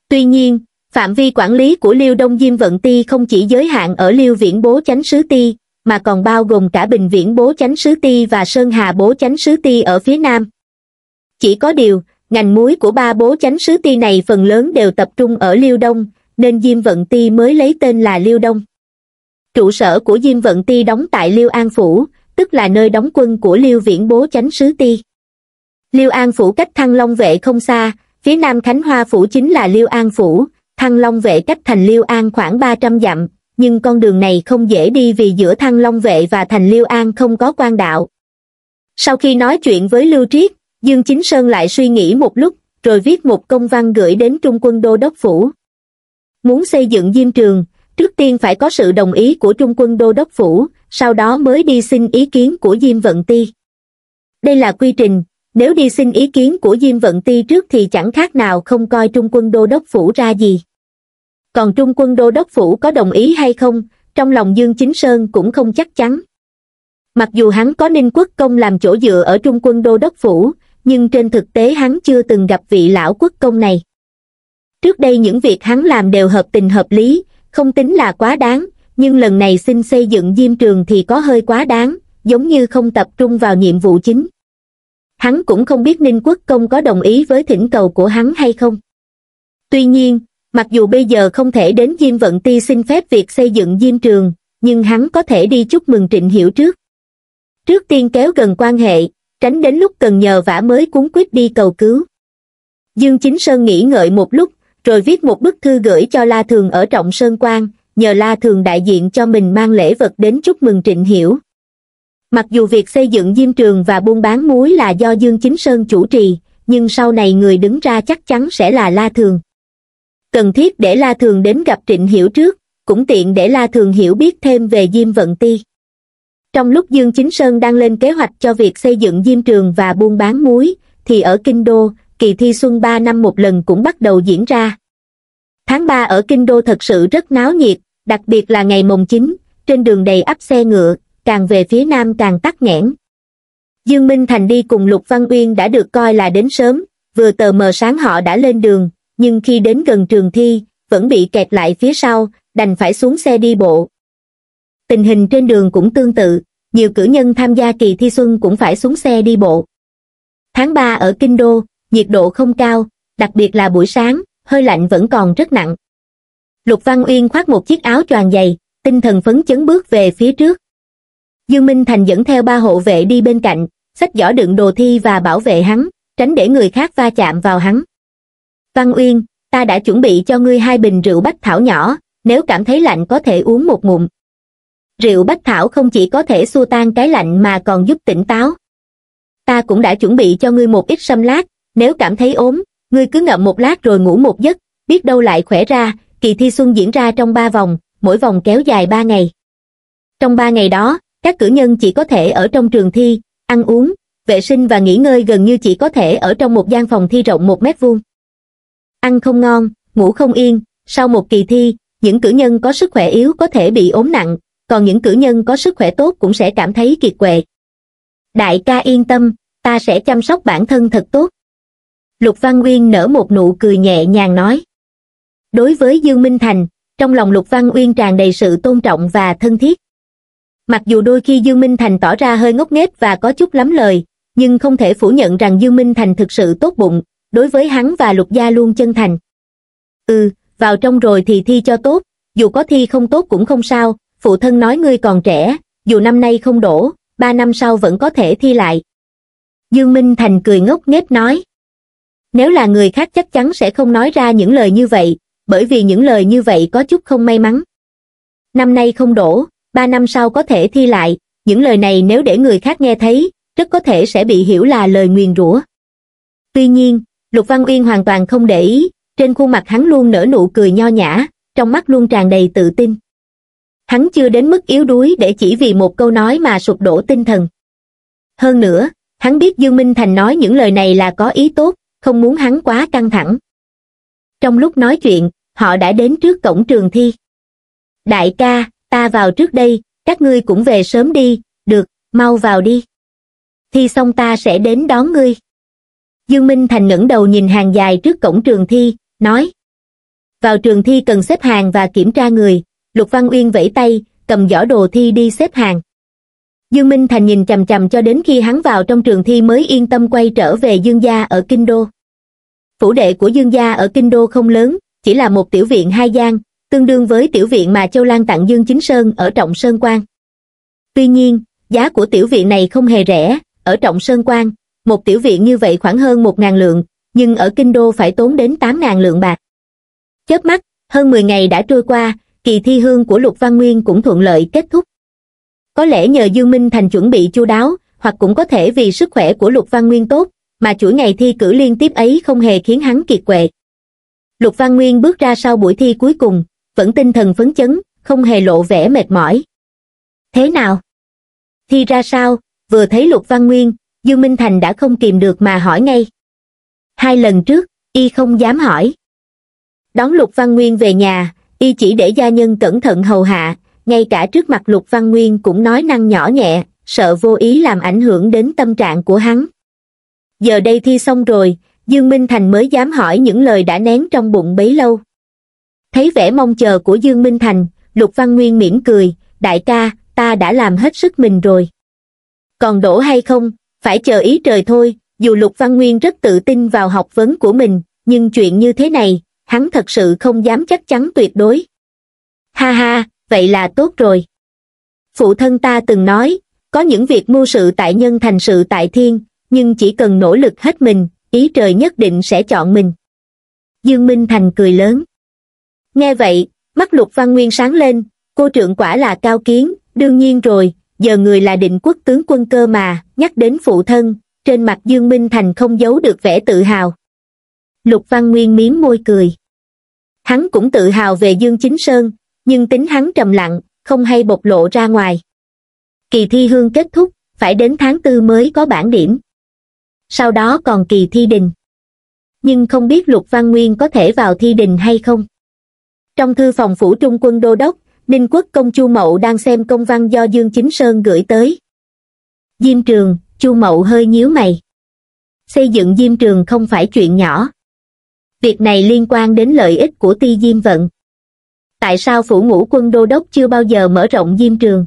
[SPEAKER 1] Tuy nhiên, phạm vi quản lý của lưu Đông Diêm Vận Ti không chỉ giới hạn ở lưu Viễn bố chánh sứ ti, mà còn bao gồm cả Bình Viễn Bố Chánh Sứ Ti và Sơn Hà Bố Chánh Sứ Ti ở phía Nam. Chỉ có điều, ngành muối của ba bố chánh sứ ti này phần lớn đều tập trung ở Liêu Đông, nên Diêm Vận Ti mới lấy tên là Liêu Đông. Trụ sở của Diêm Vận Ti đóng tại Liêu An Phủ, tức là nơi đóng quân của Liêu Viễn Bố Chánh Sứ Ti. Liêu An Phủ cách Thăng Long Vệ không xa, phía nam Khánh Hoa Phủ chính là Liêu An Phủ, Thăng Long Vệ cách thành Liêu An khoảng 300 dặm, nhưng con đường này không dễ đi vì giữa thăng long vệ và thành liêu an không có quan đạo sau khi nói chuyện với lưu triết dương chính sơn lại suy nghĩ một lúc rồi viết một công văn gửi đến trung quân đô đốc phủ muốn xây dựng diêm trường trước tiên phải có sự đồng ý của trung quân đô đốc phủ sau đó mới đi xin ý kiến của diêm vận ti đây là quy trình nếu đi xin ý kiến của diêm vận ti trước thì chẳng khác nào không coi trung quân đô đốc phủ ra gì còn trung quân đô đốc phủ có đồng ý hay không, trong lòng Dương Chính Sơn cũng không chắc chắn. Mặc dù hắn có ninh quốc công làm chỗ dựa ở trung quân đô đốc phủ, nhưng trên thực tế hắn chưa từng gặp vị lão quốc công này. Trước đây những việc hắn làm đều hợp tình hợp lý, không tính là quá đáng, nhưng lần này xin xây dựng diêm trường thì có hơi quá đáng, giống như không tập trung vào nhiệm vụ chính. Hắn cũng không biết Ninh Quốc Công có đồng ý với thỉnh cầu của hắn hay không. Tuy nhiên, Mặc dù bây giờ không thể đến Diêm Vận Ti xin phép việc xây dựng Diêm Trường, nhưng hắn có thể đi chúc mừng Trịnh Hiểu trước. Trước tiên kéo gần quan hệ, tránh đến lúc cần nhờ vả mới cuốn quyết đi cầu cứu. Dương Chính Sơn nghĩ ngợi một lúc, rồi viết một bức thư gửi cho La Thường ở Trọng Sơn Quan, nhờ La Thường đại diện cho mình mang lễ vật đến chúc mừng Trịnh Hiểu. Mặc dù việc xây dựng diêm trường và buôn bán muối là do Dương Chính Sơn chủ trì, nhưng sau này người đứng ra chắc chắn sẽ là La Thường cần thiết để La Thường đến gặp Trịnh Hiểu trước, cũng tiện để La Thường hiểu biết thêm về Diêm Vận Ti. Trong lúc Dương Chính Sơn đang lên kế hoạch cho việc xây dựng diêm trường và buôn bán muối, thì ở Kinh Đô, kỳ thi xuân 3 năm một lần cũng bắt đầu diễn ra. Tháng 3 ở Kinh Đô thật sự rất náo nhiệt, đặc biệt là ngày mồng 9, trên đường đầy ắp xe ngựa, càng về phía nam càng tắc nghẽn. Dương Minh Thành đi cùng Lục Văn Uyên đã được coi là đến sớm, vừa tờ mờ sáng họ đã lên đường, nhưng khi đến gần trường thi, vẫn bị kẹt lại phía sau, đành phải xuống xe đi bộ. Tình hình trên đường cũng tương tự, nhiều cử nhân tham gia kỳ thi xuân cũng phải xuống xe đi bộ. Tháng 3 ở Kinh Đô, nhiệt độ không cao, đặc biệt là buổi sáng, hơi lạnh vẫn còn rất nặng. Lục Văn Uyên khoác một chiếc áo choàng dày, tinh thần phấn chấn bước về phía trước. Dương Minh Thành dẫn theo ba hộ vệ đi bên cạnh, sách giỏ đựng đồ thi và bảo vệ hắn, tránh để người khác va chạm vào hắn văn uyên ta đã chuẩn bị cho ngươi hai bình rượu bách thảo nhỏ nếu cảm thấy lạnh có thể uống một ngụm rượu bách thảo không chỉ có thể xua tan cái lạnh mà còn giúp tỉnh táo ta cũng đã chuẩn bị cho ngươi một ít sâm lát nếu cảm thấy ốm ngươi cứ ngậm một lát rồi ngủ một giấc biết đâu lại khỏe ra kỳ thi xuân diễn ra trong ba vòng mỗi vòng kéo dài ba ngày trong ba ngày đó các cử nhân chỉ có thể ở trong trường thi ăn uống vệ sinh và nghỉ ngơi gần như chỉ có thể ở trong một gian phòng thi rộng một mét vuông ăn không ngon, ngủ không yên. Sau một kỳ thi, những cử nhân có sức khỏe yếu có thể bị ốm nặng, còn những cử nhân có sức khỏe tốt cũng sẽ cảm thấy kiệt quệ. Đại ca yên tâm, ta sẽ chăm sóc bản thân thật tốt. Lục Văn Uyên nở một nụ cười nhẹ nhàng nói. Đối với Dương Minh Thành, trong lòng Lục Văn Uyên tràn đầy sự tôn trọng và thân thiết. Mặc dù đôi khi Dương Minh Thành tỏ ra hơi ngốc nghếch và có chút lắm lời, nhưng không thể phủ nhận rằng Dương Minh Thành thực sự tốt bụng, đối với hắn và lục gia luôn chân thành ừ vào trong rồi thì thi cho tốt dù có thi không tốt cũng không sao phụ thân nói ngươi còn trẻ dù năm nay không đổ ba năm sau vẫn có thể thi lại dương minh thành cười ngốc nghếch nói nếu là người khác chắc chắn sẽ không nói ra những lời như vậy bởi vì những lời như vậy có chút không may mắn năm nay không đổ ba năm sau có thể thi lại những lời này nếu để người khác nghe thấy rất có thể sẽ bị hiểu là lời nguyền rủa tuy nhiên lục văn uyên hoàn toàn không để ý trên khuôn mặt hắn luôn nở nụ cười nho nhã trong mắt luôn tràn đầy tự tin hắn chưa đến mức yếu đuối để chỉ vì một câu nói mà sụp đổ tinh thần hơn nữa hắn biết dương minh thành nói những lời này là có ý tốt không muốn hắn quá căng thẳng trong lúc nói chuyện họ đã đến trước cổng trường thi đại ca ta vào trước đây các ngươi cũng về sớm đi được mau vào đi thi xong ta sẽ đến đón ngươi dương minh thành ngẩng đầu nhìn hàng dài trước cổng trường thi nói vào trường thi cần xếp hàng và kiểm tra người lục văn uyên vẫy tay cầm giỏ đồ thi đi xếp hàng dương minh thành nhìn chầm chầm cho đến khi hắn vào trong trường thi mới yên tâm quay trở về dương gia ở kinh đô phủ đệ của dương gia ở kinh đô không lớn chỉ là một tiểu viện hai gian tương đương với tiểu viện mà châu lan tặng dương chính sơn ở trọng sơn quan tuy nhiên giá của tiểu viện này không hề rẻ ở trọng sơn quan một tiểu viện như vậy khoảng hơn 1.000 lượng, nhưng ở Kinh Đô phải tốn đến 8.000 lượng bạc. Chớp mắt, hơn 10 ngày đã trôi qua, kỳ thi hương của Lục Văn Nguyên cũng thuận lợi kết thúc. Có lẽ nhờ Dương Minh Thành chuẩn bị chu đáo, hoặc cũng có thể vì sức khỏe của Lục Văn Nguyên tốt, mà chuỗi ngày thi cử liên tiếp ấy không hề khiến hắn kiệt quệ. Lục Văn Nguyên bước ra sau buổi thi cuối cùng, vẫn tinh thần phấn chấn, không hề lộ vẻ mệt mỏi. Thế nào? Thi ra sao? Vừa thấy Lục Văn Nguyên, dương minh thành đã không kìm được mà hỏi ngay hai lần trước y không dám hỏi đón lục văn nguyên về nhà y chỉ để gia nhân cẩn thận hầu hạ ngay cả trước mặt lục văn nguyên cũng nói năng nhỏ nhẹ sợ vô ý làm ảnh hưởng đến tâm trạng của hắn giờ đây thi xong rồi dương minh thành mới dám hỏi những lời đã nén trong bụng bấy lâu thấy vẻ mong chờ của dương minh thành lục văn nguyên mỉm cười đại ca ta đã làm hết sức mình rồi còn đổ hay không phải chờ ý trời thôi, dù Lục Văn Nguyên rất tự tin vào học vấn của mình, nhưng chuyện như thế này, hắn thật sự không dám chắc chắn tuyệt đối. Ha ha, vậy là tốt rồi. Phụ thân ta từng nói, có những việc mưu sự tại nhân thành sự tại thiên, nhưng chỉ cần nỗ lực hết mình, ý trời nhất định sẽ chọn mình. Dương Minh Thành cười lớn. Nghe vậy, mắt Lục Văn Nguyên sáng lên, cô trưởng quả là cao kiến, đương nhiên rồi, giờ người là định quốc tướng quân cơ mà, nhắc đến phụ thân, trên mặt Dương Minh Thành không giấu được vẻ tự hào. Lục Văn Nguyên mím môi cười. Hắn cũng tự hào về Dương Chính Sơn, nhưng tính hắn trầm lặng, không hay bộc lộ ra ngoài. Kỳ thi hương kết thúc, phải đến tháng tư mới có bản điểm. Sau đó còn kỳ thi đình. Nhưng không biết Lục Văn Nguyên có thể vào thi đình hay không. Trong thư phòng phủ trung quân đô đốc, ninh quốc công chu mậu đang xem công văn do dương chính sơn gửi tới diêm trường chu mậu hơi nhíu mày xây dựng diêm trường không phải chuyện nhỏ việc này liên quan đến lợi ích của ti diêm vận tại sao phủ ngũ quân đô đốc chưa bao giờ mở rộng diêm trường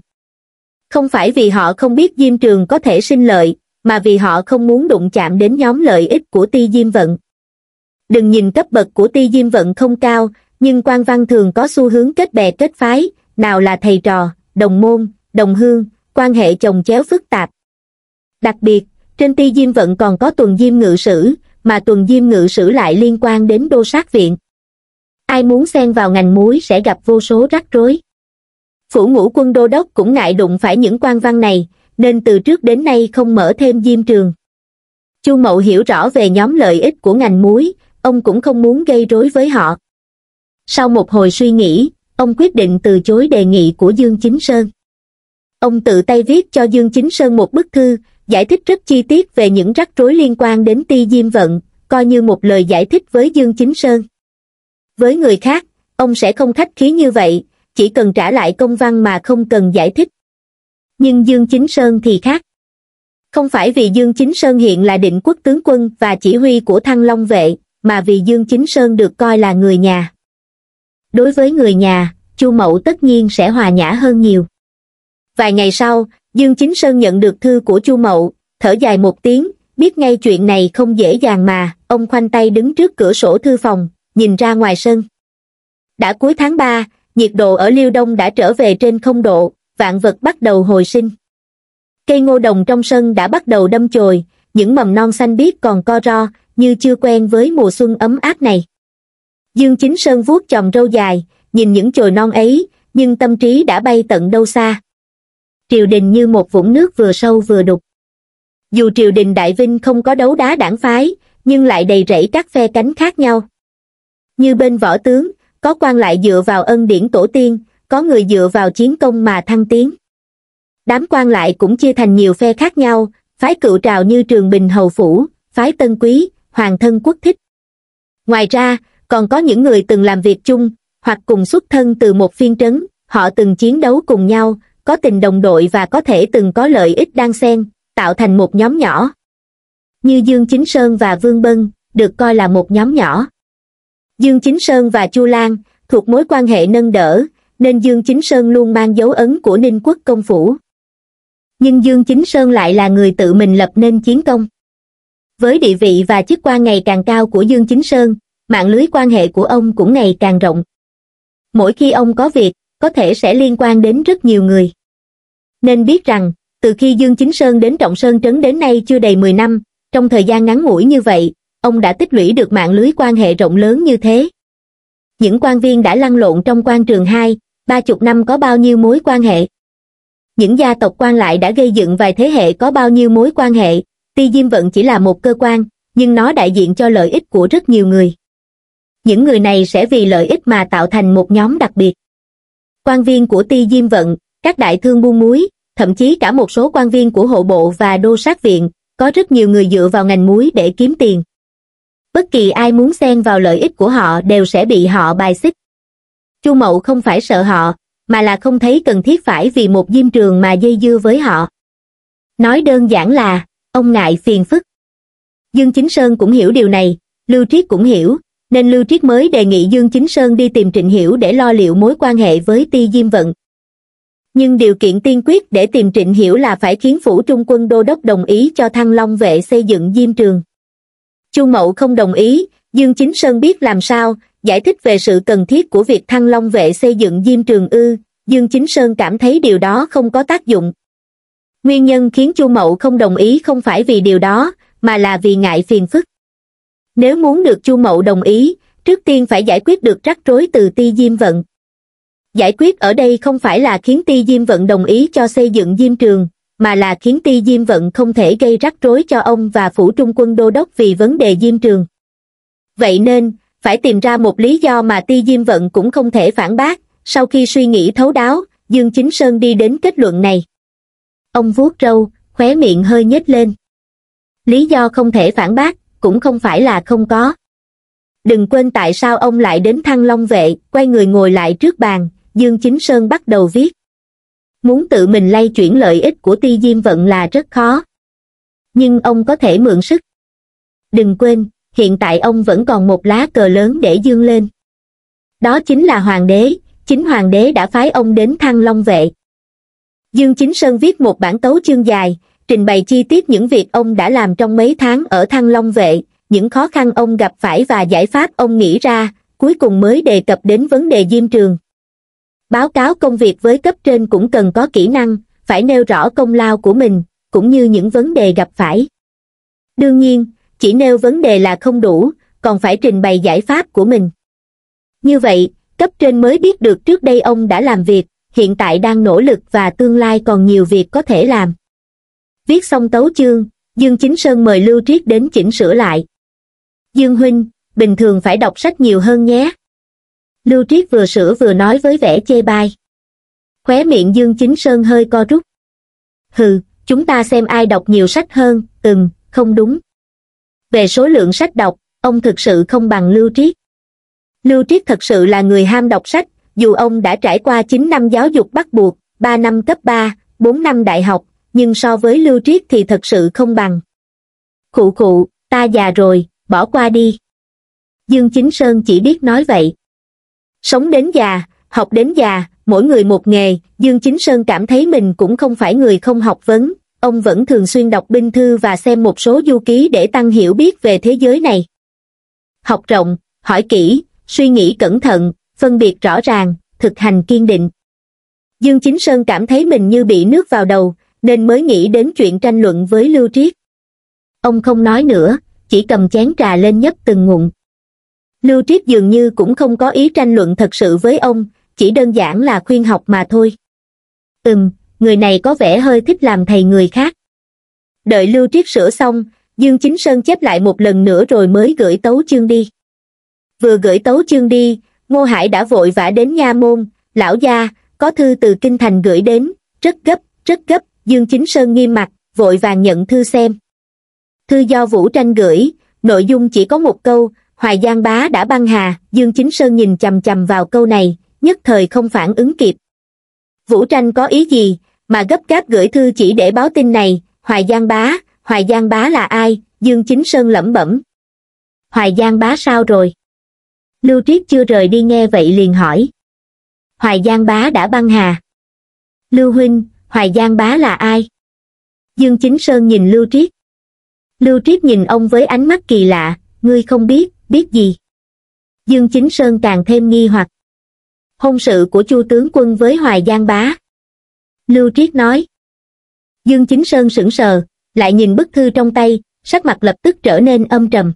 [SPEAKER 1] không phải vì họ không biết diêm trường có thể sinh lợi mà vì họ không muốn đụng chạm đến nhóm lợi ích của ti diêm vận đừng nhìn cấp bậc của ti diêm vận không cao nhưng quan văn thường có xu hướng kết bè kết phái, nào là thầy trò, đồng môn, đồng hương, quan hệ chồng chéo phức tạp. Đặc biệt, trên ti diêm vận còn có tuần diêm ngự sử, mà tuần diêm ngự sử lại liên quan đến đô sát viện. Ai muốn xen vào ngành muối sẽ gặp vô số rắc rối. Phủ ngũ quân đô đốc cũng ngại đụng phải những quan văn này, nên từ trước đến nay không mở thêm diêm trường. Chu Mậu hiểu rõ về nhóm lợi ích của ngành muối, ông cũng không muốn gây rối với họ sau một hồi suy nghĩ, ông quyết định từ chối đề nghị của Dương Chính Sơn. Ông tự tay viết cho Dương Chính Sơn một bức thư, giải thích rất chi tiết về những rắc rối liên quan đến ti diêm vận, coi như một lời giải thích với Dương Chính Sơn. Với người khác, ông sẽ không khách khí như vậy, chỉ cần trả lại công văn mà không cần giải thích. Nhưng Dương Chính Sơn thì khác. Không phải vì Dương Chính Sơn hiện là định quốc tướng quân và chỉ huy của Thăng Long Vệ, mà vì Dương Chính Sơn được coi là người nhà đối với người nhà chu mậu tất nhiên sẽ hòa nhã hơn nhiều vài ngày sau dương chính sơn nhận được thư của chu mậu thở dài một tiếng biết ngay chuyện này không dễ dàng mà ông khoanh tay đứng trước cửa sổ thư phòng nhìn ra ngoài sân đã cuối tháng ba nhiệt độ ở liêu đông đã trở về trên không độ vạn vật bắt đầu hồi sinh cây ngô đồng trong sân đã bắt đầu đâm chồi những mầm non xanh biếc còn co ro như chưa quen với mùa xuân ấm áp này Dương Chính Sơn vuốt chòm râu dài, nhìn những chồi non ấy, nhưng tâm trí đã bay tận đâu xa. Triều đình như một vũng nước vừa sâu vừa đục. Dù triều đình Đại Vinh không có đấu đá đảng phái, nhưng lại đầy rẫy các phe cánh khác nhau. Như bên võ tướng, có quan lại dựa vào ân điển tổ tiên, có người dựa vào chiến công mà thăng tiến. Đám quan lại cũng chia thành nhiều phe khác nhau, phái cựu trào như Trường Bình Hầu Phủ, phái Tân Quý, Hoàng Thân Quốc Thích. Ngoài ra, còn có những người từng làm việc chung, hoặc cùng xuất thân từ một phiên trấn, họ từng chiến đấu cùng nhau, có tình đồng đội và có thể từng có lợi ích đan xen, tạo thành một nhóm nhỏ. Như Dương Chính Sơn và Vương Bân, được coi là một nhóm nhỏ. Dương Chính Sơn và Chu Lan thuộc mối quan hệ nâng đỡ, nên Dương Chính Sơn luôn mang dấu ấn của Ninh Quốc công phủ. Nhưng Dương Chính Sơn lại là người tự mình lập nên chiến công. Với địa vị và chức quan ngày càng cao của Dương Chính Sơn, mạng lưới quan hệ của ông cũng ngày càng rộng. Mỗi khi ông có việc, có thể sẽ liên quan đến rất nhiều người. Nên biết rằng, từ khi Dương Chính Sơn đến Trọng Sơn Trấn đến nay chưa đầy 10 năm, trong thời gian ngắn ngủi như vậy, ông đã tích lũy được mạng lưới quan hệ rộng lớn như thế. Những quan viên đã lăn lộn trong quan trường 2, 30 năm có bao nhiêu mối quan hệ. Những gia tộc quan lại đã gây dựng vài thế hệ có bao nhiêu mối quan hệ, tuy Diêm Vận chỉ là một cơ quan, nhưng nó đại diện cho lợi ích của rất nhiều người những người này sẽ vì lợi ích mà tạo thành một nhóm đặc biệt quan viên của ti diêm vận các đại thương buôn muối thậm chí cả một số quan viên của hộ bộ và đô sát viện có rất nhiều người dựa vào ngành muối để kiếm tiền bất kỳ ai muốn xen vào lợi ích của họ đều sẽ bị họ bài xích chu mậu không phải sợ họ mà là không thấy cần thiết phải vì một diêm trường mà dây dưa với họ nói đơn giản là ông ngại phiền phức dương chính sơn cũng hiểu điều này lưu triết cũng hiểu nên Lưu Triết mới đề nghị Dương Chính Sơn đi tìm Trịnh Hiểu để lo liệu mối quan hệ với Ti Diêm Vận. Nhưng điều kiện tiên quyết để tìm Trịnh Hiểu là phải khiến phủ trung quân đô đốc đồng ý cho Thăng Long vệ xây dựng Diêm Trường. Chu Mậu không đồng ý, Dương Chính Sơn biết làm sao, giải thích về sự cần thiết của việc Thăng Long vệ xây dựng Diêm Trường ư, Dương Chính Sơn cảm thấy điều đó không có tác dụng. Nguyên nhân khiến Chu Mậu không đồng ý không phải vì điều đó, mà là vì ngại phiền phức nếu muốn được chu mậu đồng ý trước tiên phải giải quyết được rắc rối từ ti diêm vận giải quyết ở đây không phải là khiến ti diêm vận đồng ý cho xây dựng diêm trường mà là khiến ti diêm vận không thể gây rắc rối cho ông và phủ trung quân đô đốc vì vấn đề diêm trường vậy nên phải tìm ra một lý do mà ti diêm vận cũng không thể phản bác sau khi suy nghĩ thấu đáo dương chính sơn đi đến kết luận này ông vuốt râu khóe miệng hơi nhếch lên lý do không thể phản bác cũng không phải là không có. Đừng quên tại sao ông lại đến Thăng Long Vệ, quay người ngồi lại trước bàn, Dương Chính Sơn bắt đầu viết. Muốn tự mình lay chuyển lợi ích của ti diêm vận là rất khó. Nhưng ông có thể mượn sức. Đừng quên, hiện tại ông vẫn còn một lá cờ lớn để dương lên. Đó chính là Hoàng đế, chính Hoàng đế đã phái ông đến Thăng Long Vệ. Dương Chính Sơn viết một bản tấu chương dài, trình bày chi tiết những việc ông đã làm trong mấy tháng ở thăng long vệ những khó khăn ông gặp phải và giải pháp ông nghĩ ra cuối cùng mới đề cập đến vấn đề diêm trường báo cáo công việc với cấp trên cũng cần có kỹ năng phải nêu rõ công lao của mình cũng như những vấn đề gặp phải đương nhiên chỉ nêu vấn đề là không đủ còn phải trình bày giải pháp của mình như vậy cấp trên mới biết được trước đây ông đã làm việc hiện tại đang nỗ lực và tương lai còn nhiều việc có thể làm Viết xong tấu chương, Dương Chính Sơn mời Lưu Triết đến chỉnh sửa lại. Dương Huynh, bình thường phải đọc sách nhiều hơn nhé. Lưu Triết vừa sửa vừa nói với vẻ chê bai. Khóe miệng Dương Chính Sơn hơi co rút. Hừ, chúng ta xem ai đọc nhiều sách hơn, ừm, không đúng. Về số lượng sách đọc, ông thực sự không bằng Lưu Triết. Lưu Triết thật sự là người ham đọc sách, dù ông đã trải qua 9 năm giáo dục bắt buộc, 3 năm cấp 3, 4 năm đại học, nhưng so với lưu triết thì thật sự không bằng. Khụ khụ, ta già rồi, bỏ qua đi. Dương Chính Sơn chỉ biết nói vậy. Sống đến già, học đến già, mỗi người một nghề, Dương Chính Sơn cảm thấy mình cũng không phải người không học vấn, ông vẫn thường xuyên đọc binh thư và xem một số du ký để tăng hiểu biết về thế giới này. Học rộng, hỏi kỹ, suy nghĩ cẩn thận, phân biệt rõ ràng, thực hành kiên định. Dương Chính Sơn cảm thấy mình như bị nước vào đầu, nên mới nghĩ đến chuyện tranh luận với lưu triết ông không nói nữa chỉ cầm chén trà lên nhấp từng ngụm lưu triết dường như cũng không có ý tranh luận thật sự với ông chỉ đơn giản là khuyên học mà thôi ừm người này có vẻ hơi thích làm thầy người khác đợi lưu triết sửa xong dương chính sơn chép lại một lần nữa rồi mới gửi tấu chương đi vừa gửi tấu chương đi ngô hải đã vội vã đến nha môn lão gia có thư từ kinh thành gửi đến rất gấp rất gấp Dương Chính Sơn nghiêm mặt, vội vàng nhận thư xem. Thư do Vũ Tranh gửi, nội dung chỉ có một câu, Hoài Giang Bá đã băng hà, Dương Chính Sơn nhìn chầm chầm vào câu này, nhất thời không phản ứng kịp. Vũ Tranh có ý gì, mà gấp gáp gửi thư chỉ để báo tin này, Hoài Giang Bá, Hoài Giang Bá là ai, Dương Chính Sơn lẩm bẩm. Hoài Giang Bá sao rồi? Lưu Triết chưa rời đi nghe vậy liền hỏi. Hoài Giang Bá đã băng hà. Lưu Huynh, hoài giang bá là ai dương chính sơn nhìn lưu triết lưu triết nhìn ông với ánh mắt kỳ lạ ngươi không biết biết gì dương chính sơn càng thêm nghi hoặc hôn sự của chu tướng quân với hoài giang bá lưu triết nói dương chính sơn sững sờ lại nhìn bức thư trong tay sắc mặt lập tức trở nên âm trầm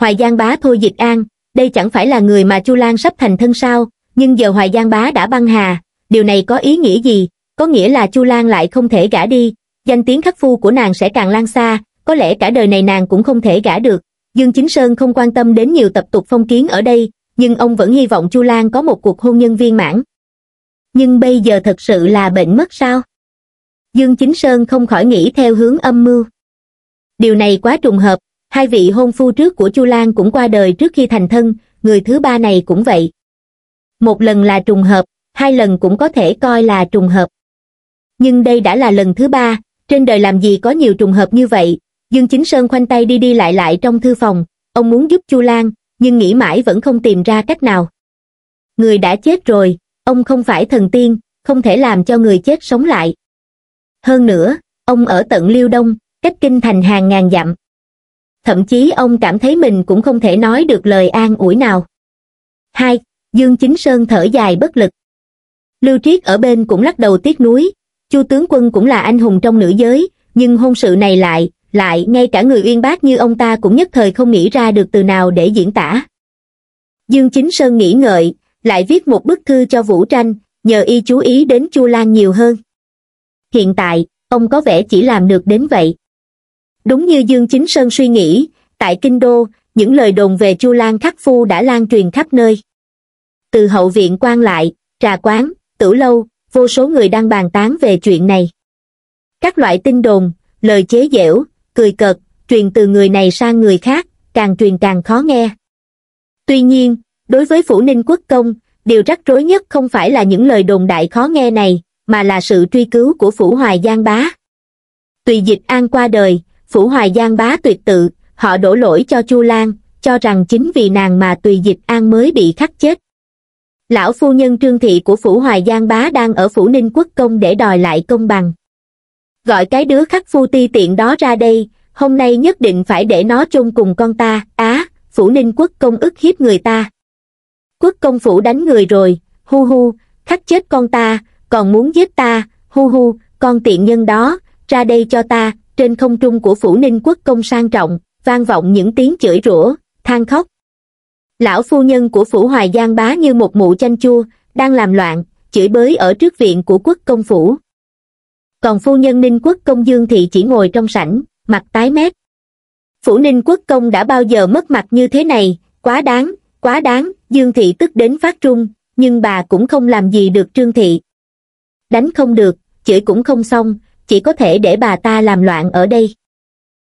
[SPEAKER 1] hoài giang bá thôi dịch an đây chẳng phải là người mà chu lan sắp thành thân sao nhưng giờ hoài giang bá đã băng hà điều này có ý nghĩa gì có nghĩa là Chu Lan lại không thể gả đi, danh tiếng khắc phu của nàng sẽ càng lan xa, có lẽ cả đời này nàng cũng không thể gả được. Dương Chính Sơn không quan tâm đến nhiều tập tục phong kiến ở đây, nhưng ông vẫn hy vọng Chu Lan có một cuộc hôn nhân viên mãn. Nhưng bây giờ thật sự là bệnh mất sao? Dương Chính Sơn không khỏi nghĩ theo hướng âm mưu. Điều này quá trùng hợp, hai vị hôn phu trước của Chu Lan cũng qua đời trước khi thành thân, người thứ ba này cũng vậy. Một lần là trùng hợp, hai lần cũng có thể coi là trùng hợp nhưng đây đã là lần thứ ba trên đời làm gì có nhiều trùng hợp như vậy dương chính sơn khoanh tay đi đi lại lại trong thư phòng ông muốn giúp chu lan nhưng nghĩ mãi vẫn không tìm ra cách nào người đã chết rồi ông không phải thần tiên không thể làm cho người chết sống lại hơn nữa ông ở tận liêu đông cách kinh thành hàng ngàn dặm thậm chí ông cảm thấy mình cũng không thể nói được lời an ủi nào hai dương chính sơn thở dài bất lực lưu triết ở bên cũng lắc đầu tiếc nuối chu tướng quân cũng là anh hùng trong nữ giới nhưng hôn sự này lại lại ngay cả người uyên bác như ông ta cũng nhất thời không nghĩ ra được từ nào để diễn tả dương chính sơn nghĩ ngợi lại viết một bức thư cho vũ tranh nhờ y chú ý đến chu lan nhiều hơn hiện tại ông có vẻ chỉ làm được đến vậy đúng như dương chính sơn suy nghĩ tại kinh đô những lời đồn về chu lan khắc phu đã lan truyền khắp nơi từ hậu viện quan lại trà quán tử lâu vô số người đang bàn tán về chuyện này. Các loại tin đồn, lời chế giễu, cười cợt, truyền từ người này sang người khác, càng truyền càng khó nghe. Tuy nhiên, đối với phủ ninh quốc công, điều rắc rối nhất không phải là những lời đồn đại khó nghe này, mà là sự truy cứu của phủ hoài giang bá. Tùy dịch an qua đời, phủ hoài giang bá tuyệt tự, họ đổ lỗi cho Chu Lan, cho rằng chính vì nàng mà tùy dịch an mới bị khắc chết lão phu nhân trương thị của phủ hoài giang bá đang ở phủ ninh quốc công để đòi lại công bằng gọi cái đứa khắc phu ti tiện đó ra đây hôm nay nhất định phải để nó chôn cùng con ta á phủ ninh quốc công ức hiếp người ta quốc công phủ đánh người rồi hu hu khắc chết con ta còn muốn giết ta hu hu con tiện nhân đó ra đây cho ta trên không trung của phủ ninh quốc công sang trọng vang vọng những tiếng chửi rủa than khóc Lão phu nhân của phủ hoài giang bá như một mụ chanh chua, đang làm loạn, chửi bới ở trước viện của quốc công phủ. Còn phu nhân ninh quốc công dương thì chỉ ngồi trong sảnh, mặt tái mét. Phủ ninh quốc công đã bao giờ mất mặt như thế này, quá đáng, quá đáng, dương thị tức đến phát trung, nhưng bà cũng không làm gì được trương thị. Đánh không được, chửi cũng không xong, chỉ có thể để bà ta làm loạn ở đây.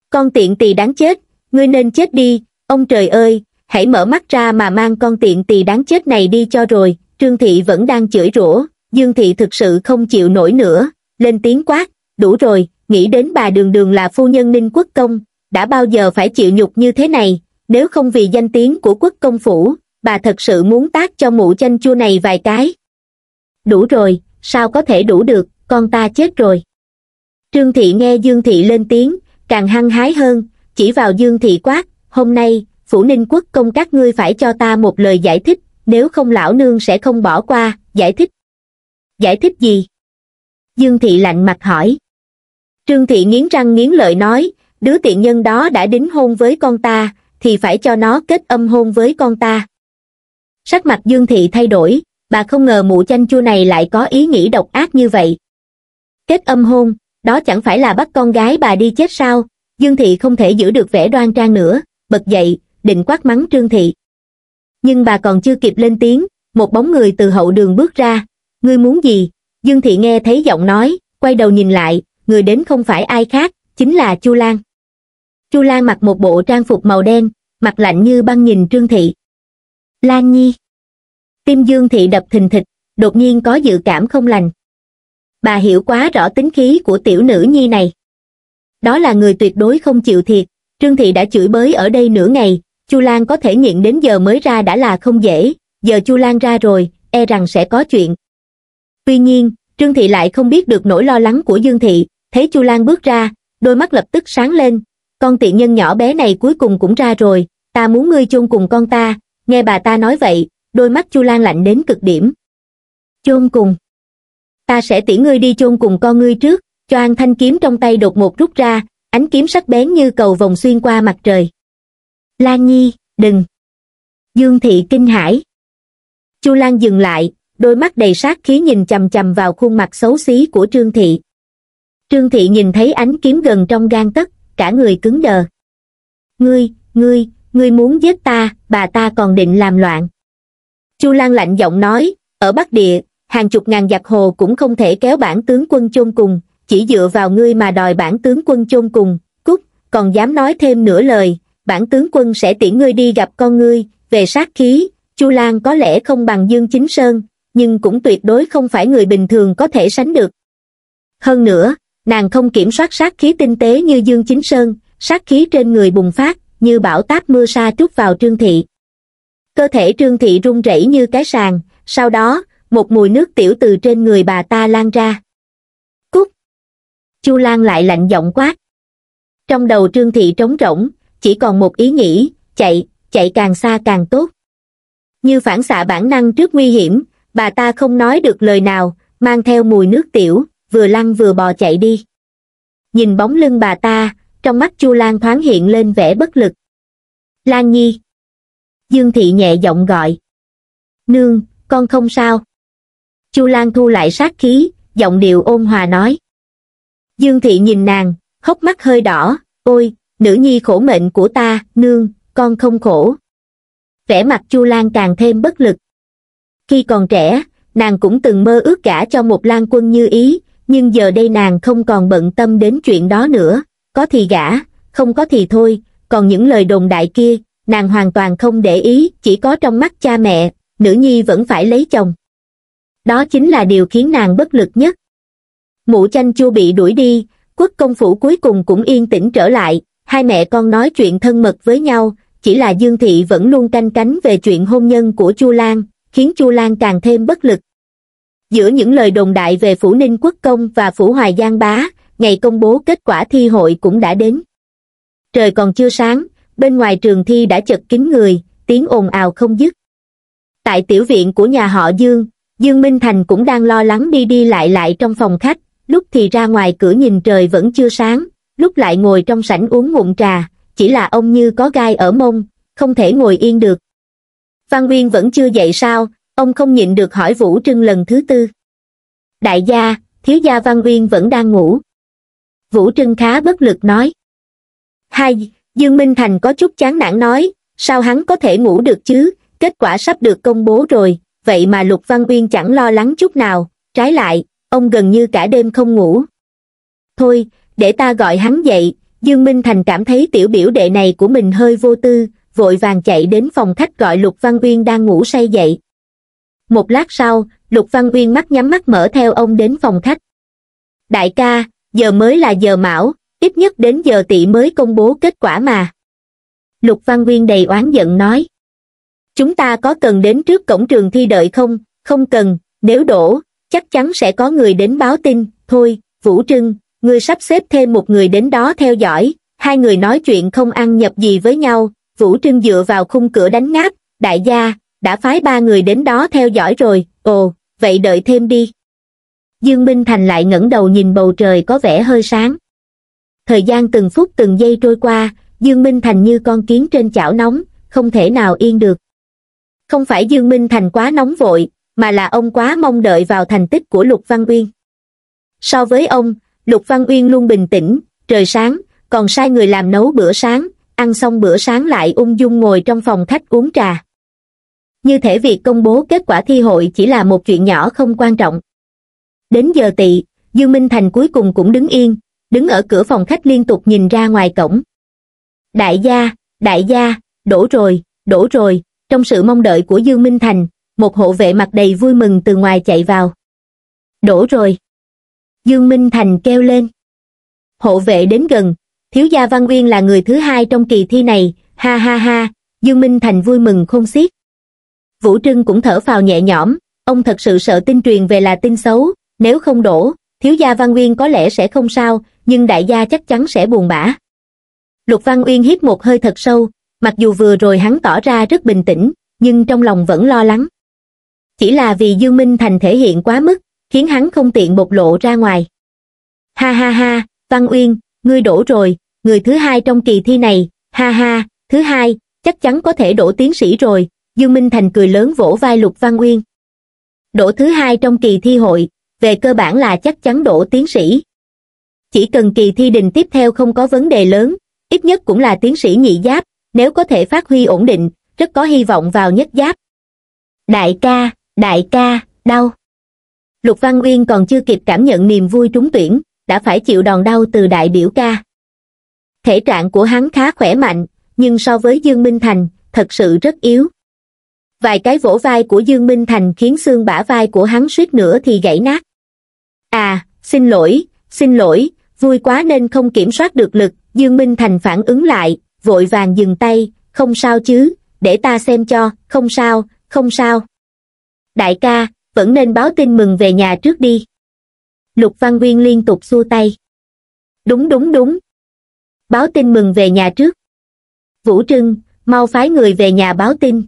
[SPEAKER 1] Con tiện tỳ đáng chết, ngươi nên chết đi, ông trời ơi, hãy mở mắt ra mà mang con tiện tỳ đáng chết này đi cho rồi, Trương Thị vẫn đang chửi rủa, Dương Thị thực sự không chịu nổi nữa, lên tiếng quát, đủ rồi, nghĩ đến bà đường đường là phu nhân ninh quốc công, đã bao giờ phải chịu nhục như thế này, nếu không vì danh tiếng của quốc công phủ, bà thật sự muốn tác cho mụ chanh chua này vài cái. Đủ rồi, sao có thể đủ được, con ta chết rồi. Trương Thị nghe Dương Thị lên tiếng, càng hăng hái hơn, chỉ vào Dương Thị quát, hôm nay, phủ ninh quốc công các ngươi phải cho ta một lời giải thích, nếu không lão nương sẽ không bỏ qua, giải thích. Giải thích gì? Dương thị lạnh mặt hỏi. Trương thị nghiến răng nghiến lợi nói, đứa tiện nhân đó đã đính hôn với con ta, thì phải cho nó kết âm hôn với con ta. Sắc mặt Dương thị thay đổi, bà không ngờ mụ chanh chua này lại có ý nghĩ độc ác như vậy. Kết âm hôn, đó chẳng phải là bắt con gái bà đi chết sao, Dương thị không thể giữ được vẻ đoan trang nữa, bật dậy, định quát mắng trương thị nhưng bà còn chưa kịp lên tiếng một bóng người từ hậu đường bước ra ngươi muốn gì dương thị nghe thấy giọng nói quay đầu nhìn lại người đến không phải ai khác chính là chu lan chu lan mặc một bộ trang phục màu đen mặt lạnh như băng nhìn trương thị lan nhi tim dương thị đập thình thịch đột nhiên có dự cảm không lành bà hiểu quá rõ tính khí của tiểu nữ nhi này đó là người tuyệt đối không chịu thiệt trương thị đã chửi bới ở đây nửa ngày chu lan có thể nghiện đến giờ mới ra đã là không dễ giờ chu lan ra rồi e rằng sẽ có chuyện tuy nhiên trương thị lại không biết được nỗi lo lắng của dương thị thấy chu lan bước ra đôi mắt lập tức sáng lên con tiện nhân nhỏ bé này cuối cùng cũng ra rồi ta muốn ngươi chôn cùng con ta nghe bà ta nói vậy đôi mắt chu lan lạnh đến cực điểm chôn cùng ta sẽ tỉ ngươi đi chôn cùng con ngươi trước cho an thanh kiếm trong tay đột một rút ra ánh kiếm sắc bén như cầu vòng xuyên qua mặt trời Lan Nhi, đừng. Dương Thị kinh hãi. Chu Lan dừng lại, đôi mắt đầy sát khí nhìn chầm chầm vào khuôn mặt xấu xí của Trương Thị. Trương Thị nhìn thấy ánh kiếm gần trong gan tất, cả người cứng đờ. Ngươi, ngươi, ngươi muốn giết ta, bà ta còn định làm loạn. Chu Lan lạnh giọng nói, ở Bắc Địa, hàng chục ngàn giặc hồ cũng không thể kéo bản tướng quân chôn cùng, chỉ dựa vào ngươi mà đòi bản tướng quân chôn cùng, cút, còn dám nói thêm nửa lời, bản tướng quân sẽ tiễn ngươi đi gặp con ngươi về sát khí chu lan có lẽ không bằng dương chính sơn nhưng cũng tuyệt đối không phải người bình thường có thể sánh được hơn nữa nàng không kiểm soát sát khí tinh tế như dương chính sơn sát khí trên người bùng phát như bão táp mưa sa trút vào trương thị cơ thể trương thị run rẩy như cái sàn sau đó một mùi nước tiểu từ trên người bà ta lan ra cút chu lan lại lạnh giọng quát trong đầu trương thị trống rỗng chỉ còn một ý nghĩ chạy chạy càng xa càng tốt như phản xạ bản năng trước nguy hiểm bà ta không nói được lời nào mang theo mùi nước tiểu vừa lăn vừa bò chạy đi nhìn bóng lưng bà ta trong mắt chu lan thoáng hiện lên vẻ bất lực lan nhi dương thị nhẹ giọng gọi nương con không sao chu lan thu lại sát khí giọng điệu ôn hòa nói dương thị nhìn nàng khóc mắt hơi đỏ ôi nữ nhi khổ mệnh của ta nương con không khổ vẻ mặt chu lan càng thêm bất lực khi còn trẻ nàng cũng từng mơ ước cả cho một lan quân như ý nhưng giờ đây nàng không còn bận tâm đến chuyện đó nữa có thì gả không có thì thôi còn những lời đồn đại kia nàng hoàn toàn không để ý chỉ có trong mắt cha mẹ nữ nhi vẫn phải lấy chồng đó chính là điều khiến nàng bất lực nhất mụ chanh chua bị đuổi đi quốc công phủ cuối cùng cũng yên tĩnh trở lại hai mẹ con nói chuyện thân mật với nhau chỉ là dương thị vẫn luôn canh cánh về chuyện hôn nhân của chu lan khiến chu lan càng thêm bất lực giữa những lời đồn đại về phủ ninh quốc công và phủ hoài giang bá ngày công bố kết quả thi hội cũng đã đến trời còn chưa sáng bên ngoài trường thi đã chật kín người tiếng ồn ào không dứt tại tiểu viện của nhà họ dương dương minh thành cũng đang lo lắng đi đi lại lại trong phòng khách lúc thì ra ngoài cửa nhìn trời vẫn chưa sáng lúc lại ngồi trong sảnh uống ngụm trà, chỉ là ông như có gai ở mông, không thể ngồi yên được. Văn Nguyên vẫn chưa dậy sao, ông không nhịn được hỏi Vũ Trưng lần thứ tư. Đại gia, thiếu gia Văn Nguyên vẫn đang ngủ. Vũ Trưng khá bất lực nói. Hai, Dương Minh Thành có chút chán nản nói, sao hắn có thể ngủ được chứ, kết quả sắp được công bố rồi, vậy mà Lục Văn Uyên chẳng lo lắng chút nào, trái lại, ông gần như cả đêm không ngủ. Thôi, để ta gọi hắn dậy dương minh thành cảm thấy tiểu biểu đệ này của mình hơi vô tư vội vàng chạy đến phòng khách gọi lục văn uyên đang ngủ say dậy một lát sau lục văn uyên mắt nhắm mắt mở theo ông đến phòng khách đại ca giờ mới là giờ mão ít nhất đến giờ tỷ mới công bố kết quả mà lục văn uyên đầy oán giận nói chúng ta có cần đến trước cổng trường thi đợi không không cần nếu đổ chắc chắn sẽ có người đến báo tin thôi vũ trưng ngươi sắp xếp thêm một người đến đó theo dõi hai người nói chuyện không ăn nhập gì với nhau vũ trưng dựa vào khung cửa đánh ngáp đại gia đã phái ba người đến đó theo dõi rồi ồ vậy đợi thêm đi dương minh thành lại ngẩng đầu nhìn bầu trời có vẻ hơi sáng thời gian từng phút từng giây trôi qua dương minh thành như con kiến trên chảo nóng không thể nào yên được không phải dương minh thành quá nóng vội mà là ông quá mong đợi vào thành tích của lục văn uyên so với ông lục văn uyên luôn bình tĩnh trời sáng còn sai người làm nấu bữa sáng ăn xong bữa sáng lại ung dung ngồi trong phòng khách uống trà như thể việc công bố kết quả thi hội chỉ là một chuyện nhỏ không quan trọng đến giờ tị dương minh thành cuối cùng cũng đứng yên đứng ở cửa phòng khách liên tục nhìn ra ngoài cổng đại gia đại gia đổ rồi đổ rồi trong sự mong đợi của dương minh thành một hộ vệ mặt đầy vui mừng từ ngoài chạy vào đổ rồi Dương Minh Thành kêu lên. Hộ vệ đến gần, thiếu gia Văn Uyên là người thứ hai trong kỳ thi này, ha ha ha, Dương Minh Thành vui mừng không xiết. Vũ Trưng cũng thở phào nhẹ nhõm, ông thật sự sợ tin truyền về là tin xấu, nếu không đổ, thiếu gia Văn Uyên có lẽ sẽ không sao, nhưng đại gia chắc chắn sẽ buồn bã. Lục Văn Uyên hít một hơi thật sâu, mặc dù vừa rồi hắn tỏ ra rất bình tĩnh, nhưng trong lòng vẫn lo lắng. Chỉ là vì Dương Minh Thành thể hiện quá mức, khiến hắn không tiện bộc lộ ra ngoài. Ha ha ha, Văn Uyên, ngươi đổ rồi, người thứ hai trong kỳ thi này, ha ha, thứ hai, chắc chắn có thể đổ tiến sĩ rồi, Dương Minh Thành cười lớn vỗ vai Lục Văn Uyên. Đổ thứ hai trong kỳ thi hội, về cơ bản là chắc chắn đổ tiến sĩ. Chỉ cần kỳ thi đình tiếp theo không có vấn đề lớn, ít nhất cũng là tiến sĩ nhị giáp, nếu có thể phát huy ổn định, rất có hy vọng vào nhất giáp. Đại ca, đại ca, đau lục văn uyên còn chưa kịp cảm nhận niềm vui trúng tuyển đã phải chịu đòn đau từ đại biểu ca thể trạng của hắn khá khỏe mạnh nhưng so với dương minh thành thật sự rất yếu vài cái vỗ vai của dương minh thành khiến xương bả vai của hắn suýt nữa thì gãy nát à xin lỗi xin lỗi vui quá nên không kiểm soát được lực dương minh thành phản ứng lại vội vàng dừng tay không sao chứ để ta xem cho không sao không sao đại ca vẫn nên báo tin mừng về nhà trước đi lục văn nguyên liên tục xua tay đúng đúng đúng báo tin mừng về nhà trước vũ trưng mau phái người về nhà báo tin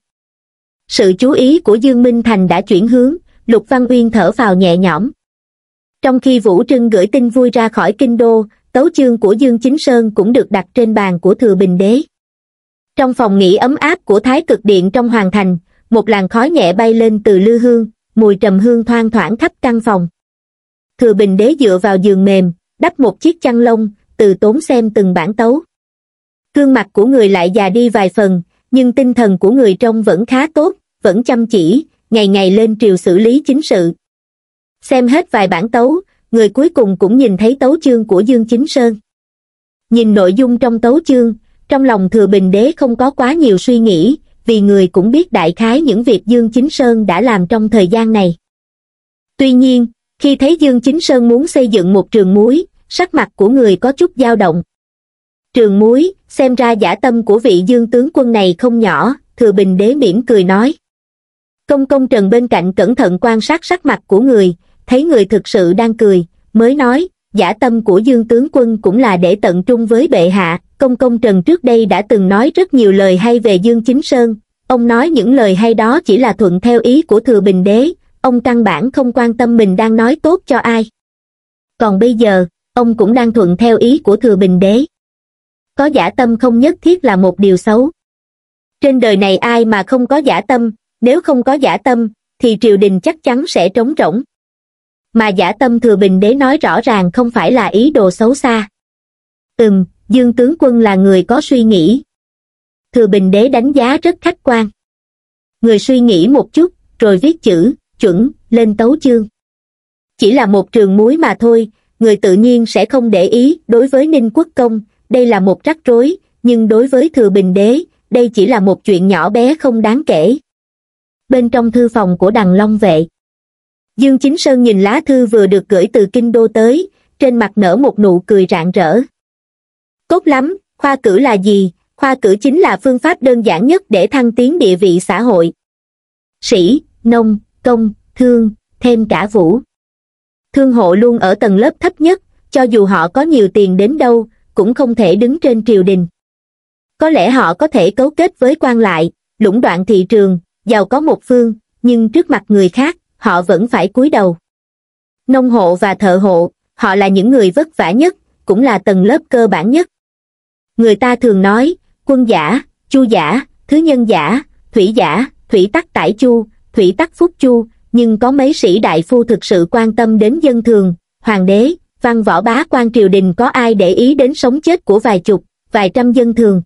[SPEAKER 1] sự chú ý của dương minh thành đã chuyển hướng lục văn uyên thở phào nhẹ nhõm trong khi vũ trưng gửi tin vui ra khỏi kinh đô tấu chương của dương chính sơn cũng được đặt trên bàn của thừa bình đế trong phòng nghỉ ấm áp của thái cực điện trong hoàng thành một làn khói nhẹ bay lên từ lư hương mùi trầm hương thoang thoảng khắp căn phòng. Thừa bình đế dựa vào giường mềm, đắp một chiếc chăn lông, từ tốn xem từng bản tấu. Cương mặt của người lại già đi vài phần, nhưng tinh thần của người trông vẫn khá tốt, vẫn chăm chỉ, ngày ngày lên triều xử lý chính sự. Xem hết vài bản tấu, người cuối cùng cũng nhìn thấy tấu chương của Dương Chính Sơn. Nhìn nội dung trong tấu chương, trong lòng thừa bình đế không có quá nhiều suy nghĩ, vì người cũng biết đại khái những việc Dương Chính Sơn đã làm trong thời gian này. Tuy nhiên, khi thấy Dương Chính Sơn muốn xây dựng một trường muối, sắc mặt của người có chút dao động. Trường muối, xem ra giả tâm của vị Dương tướng quân này không nhỏ, Thừa Bình Đế mỉm cười nói. Công công Trần bên cạnh cẩn thận quan sát sắc mặt của người, thấy người thực sự đang cười, mới nói, giả tâm của Dương tướng quân cũng là để tận trung với bệ hạ, Công Công Trần trước đây đã từng nói rất nhiều lời hay về Dương Chính Sơn, ông nói những lời hay đó chỉ là thuận theo ý của Thừa Bình Đế, ông căn bản không quan tâm mình đang nói tốt cho ai. Còn bây giờ, ông cũng đang thuận theo ý của Thừa Bình Đế. Có giả tâm không nhất thiết là một điều xấu. Trên đời này ai mà không có giả tâm, nếu không có giả tâm, thì triều đình chắc chắn sẽ trống rỗng. Mà giả tâm Thừa Bình Đế nói rõ ràng không phải là ý đồ xấu xa. Ừm, Dương tướng quân là người có suy nghĩ. Thừa Bình Đế đánh giá rất khách quan. Người suy nghĩ một chút, rồi viết chữ, chuẩn, lên tấu chương. Chỉ là một trường muối mà thôi, người tự nhiên sẽ không để ý đối với Ninh Quốc Công, đây là một rắc rối, nhưng đối với Thừa Bình Đế, đây chỉ là một chuyện nhỏ bé không đáng kể. Bên trong thư phòng của đằng Long Vệ, Dương Chính Sơn nhìn lá thư vừa được gửi từ Kinh Đô tới, trên mặt nở một nụ cười rạng rỡ tốt lắm khoa cử là gì khoa cử chính là phương pháp đơn giản nhất để thăng tiến địa vị xã hội sĩ nông công thương thêm cả vũ thương hộ luôn ở tầng lớp thấp nhất cho dù họ có nhiều tiền đến đâu cũng không thể đứng trên triều đình có lẽ họ có thể cấu kết với quan lại lũng đoạn thị trường giàu có một phương nhưng trước mặt người khác họ vẫn phải cúi đầu nông hộ và thợ hộ họ là những người vất vả nhất cũng là tầng lớp cơ bản nhất người ta thường nói quân giả chu giả thứ nhân giả thủy giả thủy tắc tải chu thủy tắc phúc chu nhưng có mấy sĩ đại phu thực sự quan tâm đến dân thường hoàng đế văn võ bá quan triều đình có ai để ý đến sống chết của vài chục vài trăm dân thường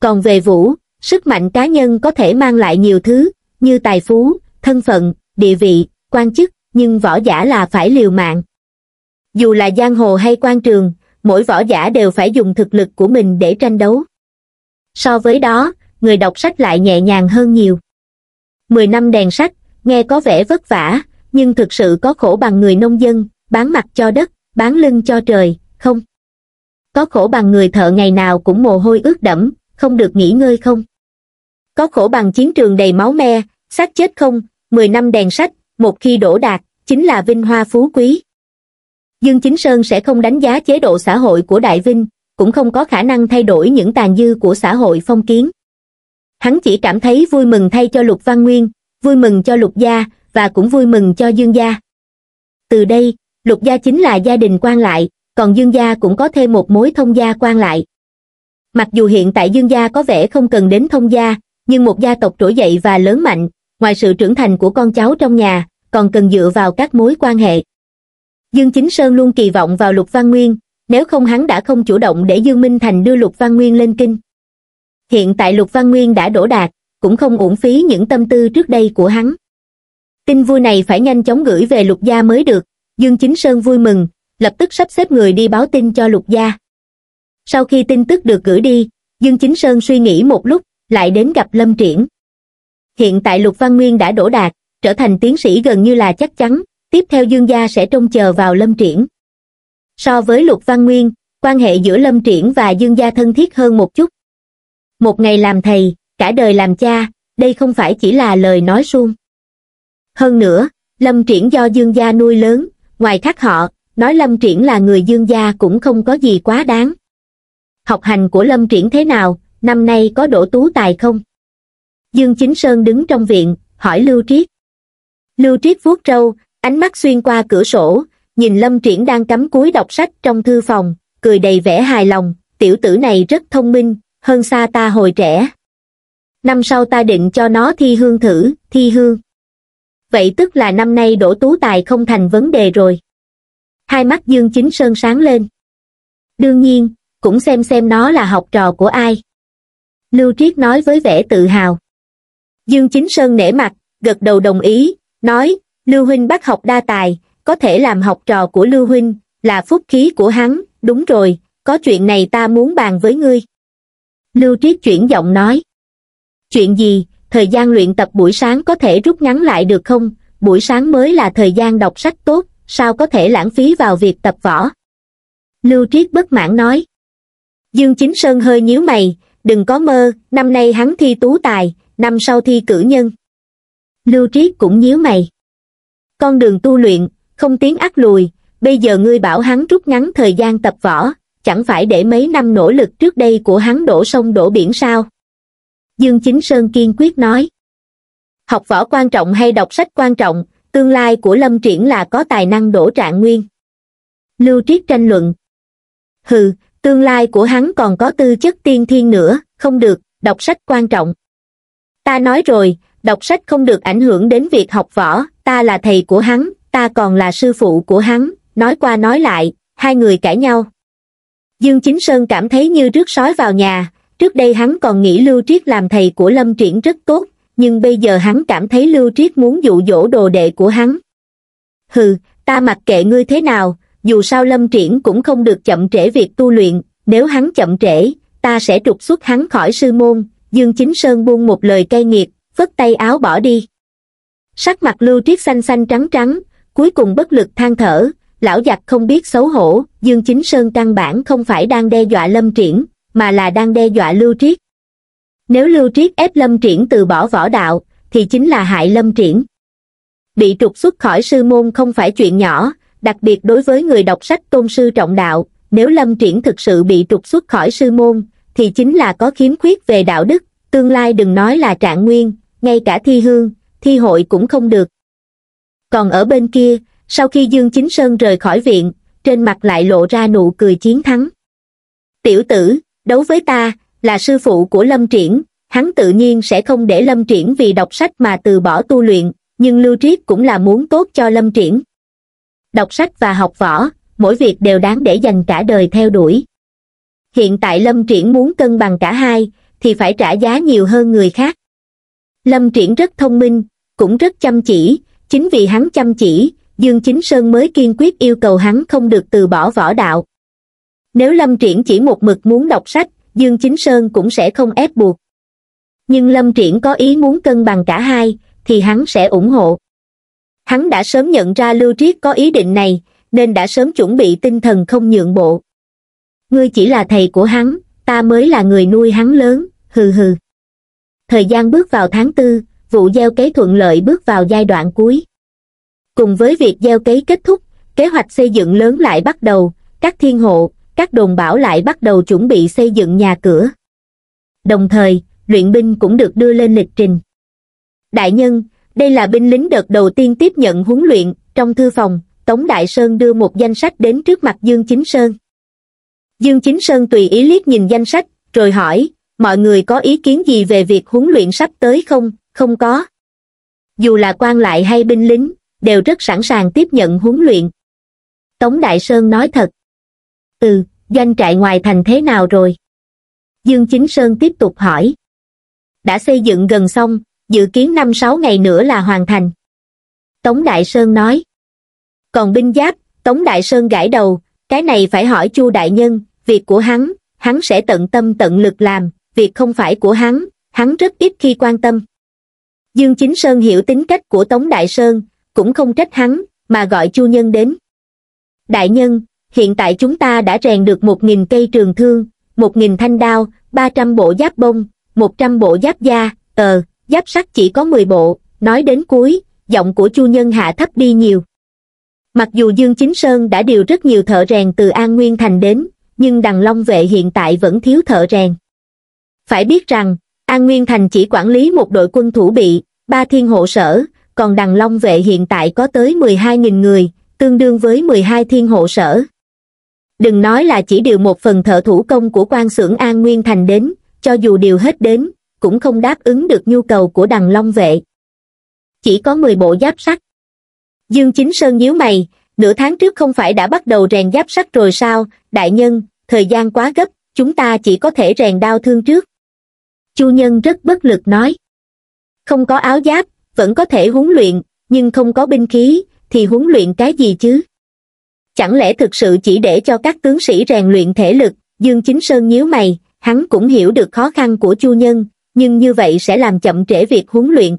[SPEAKER 1] còn về vũ sức mạnh cá nhân có thể mang lại nhiều thứ như tài phú thân phận địa vị quan chức nhưng võ giả là phải liều mạng dù là giang hồ hay quan trường mỗi võ giả đều phải dùng thực lực của mình để tranh đấu. So với đó, người đọc sách lại nhẹ nhàng hơn nhiều. Mười năm đèn sách, nghe có vẻ vất vả, nhưng thực sự có khổ bằng người nông dân, bán mặt cho đất, bán lưng cho trời, không? Có khổ bằng người thợ ngày nào cũng mồ hôi ướt đẫm, không được nghỉ ngơi không? Có khổ bằng chiến trường đầy máu me, xác chết không? Mười năm đèn sách, một khi đổ đạt, chính là vinh hoa phú quý. Dương Chính Sơn sẽ không đánh giá chế độ xã hội của Đại Vinh, cũng không có khả năng thay đổi những tàn dư của xã hội phong kiến. Hắn chỉ cảm thấy vui mừng thay cho Lục Văn Nguyên, vui mừng cho Lục Gia và cũng vui mừng cho Dương Gia. Từ đây, Lục Gia chính là gia đình quan lại, còn Dương Gia cũng có thêm một mối thông gia quan lại. Mặc dù hiện tại Dương Gia có vẻ không cần đến thông gia, nhưng một gia tộc trỗi dậy và lớn mạnh, ngoài sự trưởng thành của con cháu trong nhà, còn cần dựa vào các mối quan hệ. Dương Chính Sơn luôn kỳ vọng vào Lục Văn Nguyên, nếu không hắn đã không chủ động để Dương Minh Thành đưa Lục Văn Nguyên lên kinh. Hiện tại Lục Văn Nguyên đã đổ đạt, cũng không uổng phí những tâm tư trước đây của hắn. Tin vui này phải nhanh chóng gửi về Lục Gia mới được, Dương Chính Sơn vui mừng, lập tức sắp xếp người đi báo tin cho Lục Gia. Sau khi tin tức được gửi đi, Dương Chính Sơn suy nghĩ một lúc, lại đến gặp Lâm Triển. Hiện tại Lục Văn Nguyên đã đổ đạt, trở thành tiến sĩ gần như là chắc chắn, tiếp theo dương gia sẽ trông chờ vào lâm triển so với lục văn nguyên quan hệ giữa lâm triển và dương gia thân thiết hơn một chút một ngày làm thầy cả đời làm cha đây không phải chỉ là lời nói suông hơn nữa lâm triển do dương gia nuôi lớn ngoài khác họ nói lâm triển là người dương gia cũng không có gì quá đáng học hành của lâm triển thế nào năm nay có đổ tú tài không dương chính sơn đứng trong viện hỏi lưu triết lưu triết vuốt râu ánh mắt xuyên qua cửa sổ nhìn lâm triển đang cắm cúi đọc sách trong thư phòng cười đầy vẻ hài lòng tiểu tử này rất thông minh hơn xa ta hồi trẻ năm sau ta định cho nó thi hương thử thi hương vậy tức là năm nay đổ tú tài không thành vấn đề rồi hai mắt dương chính sơn sáng lên đương nhiên cũng xem xem nó là học trò của ai lưu triết nói với vẻ tự hào dương chính sơn nể mặt gật đầu đồng ý nói lưu huynh bắt học đa tài có thể làm học trò của lưu huynh là phúc khí của hắn đúng rồi có chuyện này ta muốn bàn với ngươi lưu triết chuyển giọng nói chuyện gì thời gian luyện tập buổi sáng có thể rút ngắn lại được không buổi sáng mới là thời gian đọc sách tốt sao có thể lãng phí vào việc tập võ lưu triết bất mãn nói dương chính sơn hơi nhíu mày đừng có mơ năm nay hắn thi tú tài năm sau thi cử nhân lưu triết cũng nhíu mày con đường tu luyện không tiếng ác lùi bây giờ ngươi bảo hắn rút ngắn thời gian tập võ chẳng phải để mấy năm nỗ lực trước đây của hắn đổ sông đổ biển sao dương chính sơn kiên quyết nói học võ quan trọng hay đọc sách quan trọng tương lai của lâm triển là có tài năng đổ trạng nguyên lưu triết tranh luận hừ tương lai của hắn còn có tư chất tiên thiên nữa không được đọc sách quan trọng ta nói rồi đọc sách không được ảnh hưởng đến việc học võ ta là thầy của hắn ta còn là sư phụ của hắn nói qua nói lại hai người cãi nhau dương chính sơn cảm thấy như rước sói vào nhà trước đây hắn còn nghĩ lưu triết làm thầy của lâm triển rất tốt nhưng bây giờ hắn cảm thấy lưu triết muốn dụ dỗ đồ đệ của hắn hừ ta mặc kệ ngươi thế nào dù sao lâm triển cũng không được chậm trễ việc tu luyện nếu hắn chậm trễ ta sẽ trục xuất hắn khỏi sư môn dương chính sơn buông một lời cay nghiệt phất tay áo bỏ đi sắc mặt lưu Triết xanh xanh trắng trắng cuối cùng bất lực than thở lão giặc không biết xấu hổ dương chính sơn căn bản không phải đang đe dọa lâm triển mà là đang đe dọa lưu triết nếu lưu triết ép lâm triển từ bỏ võ đạo thì chính là hại lâm triển bị trục xuất khỏi sư môn không phải chuyện nhỏ đặc biệt đối với người đọc sách tôn sư trọng đạo nếu lâm triển thực sự bị trục xuất khỏi sư môn thì chính là có khiếm khuyết về đạo đức tương lai đừng nói là trạng nguyên ngay cả thi hương thi hội cũng không được còn ở bên kia sau khi dương chính sơn rời khỏi viện trên mặt lại lộ ra nụ cười chiến thắng tiểu tử đấu với ta là sư phụ của lâm triển hắn tự nhiên sẽ không để lâm triển vì đọc sách mà từ bỏ tu luyện nhưng lưu triết cũng là muốn tốt cho lâm triển đọc sách và học võ mỗi việc đều đáng để dành cả đời theo đuổi hiện tại lâm triển muốn cân bằng cả hai thì phải trả giá nhiều hơn người khác Lâm Triển rất thông minh, cũng rất chăm chỉ, chính vì hắn chăm chỉ, Dương Chính Sơn mới kiên quyết yêu cầu hắn không được từ bỏ võ đạo. Nếu Lâm Triển chỉ một mực muốn đọc sách, Dương Chính Sơn cũng sẽ không ép buộc. Nhưng Lâm Triển có ý muốn cân bằng cả hai, thì hắn sẽ ủng hộ. Hắn đã sớm nhận ra Lưu Triết có ý định này, nên đã sớm chuẩn bị tinh thần không nhượng bộ. Ngươi chỉ là thầy của hắn, ta mới là người nuôi hắn lớn, hừ hừ thời gian bước vào tháng tư vụ gieo cấy thuận lợi bước vào giai đoạn cuối cùng với việc gieo cấy kết thúc kế hoạch xây dựng lớn lại bắt đầu các thiên hộ các đồn bảo lại bắt đầu chuẩn bị xây dựng nhà cửa đồng thời luyện binh cũng được đưa lên lịch trình đại nhân đây là binh lính đợt đầu tiên tiếp nhận huấn luyện trong thư phòng tống đại sơn đưa một danh sách đến trước mặt dương chính sơn dương chính sơn tùy ý liếc nhìn danh sách rồi hỏi mọi người có ý kiến gì về việc huấn luyện sắp tới không không có dù là quan lại hay binh lính đều rất sẵn sàng tiếp nhận huấn luyện tống đại sơn nói thật ừ doanh trại ngoài thành thế nào rồi dương chính sơn tiếp tục hỏi đã xây dựng gần xong dự kiến năm sáu ngày nữa là hoàn thành tống đại sơn nói còn binh giáp tống đại sơn gãi đầu cái này phải hỏi chu đại nhân việc của hắn hắn sẽ tận tâm tận lực làm việc không phải của hắn hắn rất ít khi quan tâm dương chính sơn hiểu tính cách của tống đại sơn cũng không trách hắn mà gọi chu nhân đến đại nhân hiện tại chúng ta đã rèn được một nghìn cây trường thương một nghìn thanh đao ba trăm bộ giáp bông một trăm bộ giáp da ờ giáp sắt chỉ có mười bộ nói đến cuối giọng của chu nhân hạ thấp đi nhiều mặc dù dương chính sơn đã điều rất nhiều thợ rèn từ an nguyên thành đến nhưng đằng long vệ hiện tại vẫn thiếu thợ rèn phải biết rằng, An Nguyên Thành chỉ quản lý một đội quân thủ bị, ba thiên hộ sở, còn đằng Long Vệ hiện tại có tới 12.000 người, tương đương với 12 thiên hộ sở. Đừng nói là chỉ điều một phần thợ thủ công của quan xưởng An Nguyên Thành đến, cho dù điều hết đến, cũng không đáp ứng được nhu cầu của đằng Long Vệ. Chỉ có 10 bộ giáp sắt. Dương Chính Sơn nhíu mày, nửa tháng trước không phải đã bắt đầu rèn giáp sắt rồi sao, đại nhân, thời gian quá gấp, chúng ta chỉ có thể rèn đao thương trước chu nhân rất bất lực nói không có áo giáp vẫn có thể huấn luyện nhưng không có binh khí thì huấn luyện cái gì chứ chẳng lẽ thực sự chỉ để cho các tướng sĩ rèn luyện thể lực dương chính sơn nhíu mày hắn cũng hiểu được khó khăn của chu nhân nhưng như vậy sẽ làm chậm trễ việc huấn luyện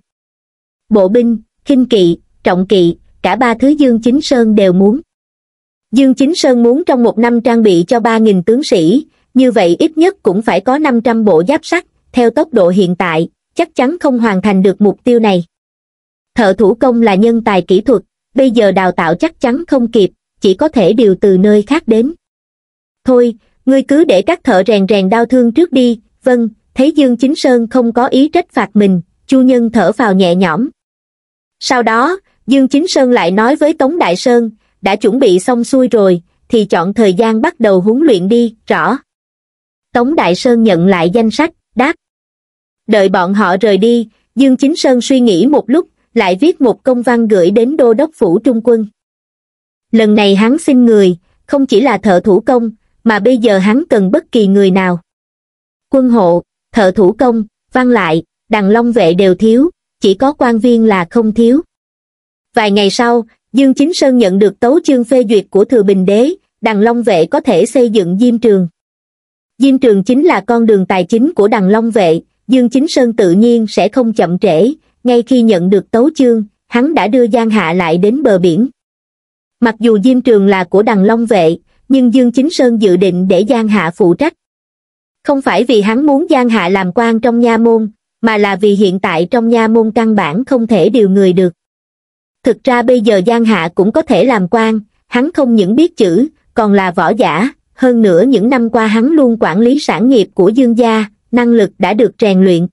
[SPEAKER 1] bộ binh khinh kỵ trọng kỵ cả ba thứ dương chính sơn đều muốn dương chính sơn muốn trong một năm trang bị cho ba nghìn tướng sĩ như vậy ít nhất cũng phải có năm trăm bộ giáp sắt theo tốc độ hiện tại chắc chắn không hoàn thành được mục tiêu này thợ thủ công là nhân tài kỹ thuật bây giờ đào tạo chắc chắn không kịp chỉ có thể điều từ nơi khác đến thôi ngươi cứ để các thợ rèn rèn đau thương trước đi vâng thấy dương chính sơn không có ý trách phạt mình chu nhân thở vào nhẹ nhõm sau đó dương chính sơn lại nói với tống đại sơn đã chuẩn bị xong xuôi rồi thì chọn thời gian bắt đầu huấn luyện đi rõ tống đại sơn nhận lại danh sách đáp. Đợi bọn họ rời đi, Dương Chính Sơn suy nghĩ một lúc, lại viết một công văn gửi đến Đô Đốc Phủ Trung Quân. Lần này hắn xin người, không chỉ là thợ thủ công, mà bây giờ hắn cần bất kỳ người nào. Quân hộ, thợ thủ công, văn lại, đằng long vệ đều thiếu, chỉ có quan viên là không thiếu. Vài ngày sau, Dương Chính Sơn nhận được tấu chương phê duyệt của Thừa Bình Đế, đằng long vệ có thể xây dựng diêm trường. Diêm Trường chính là con đường tài chính của đằng Long Vệ, Dương Chính Sơn tự nhiên sẽ không chậm trễ, ngay khi nhận được tấu chương, hắn đã đưa Giang Hạ lại đến bờ biển. Mặc dù Diêm Trường là của đằng Long Vệ, nhưng Dương Chính Sơn dự định để Giang Hạ phụ trách. Không phải vì hắn muốn Giang Hạ làm quan trong nha môn, mà là vì hiện tại trong nha môn căn bản không thể điều người được. Thực ra bây giờ Giang Hạ cũng có thể làm quan, hắn không những biết chữ, còn là võ giả, hơn nữa những năm qua hắn luôn quản lý sản nghiệp của dương gia năng lực đã được rèn luyện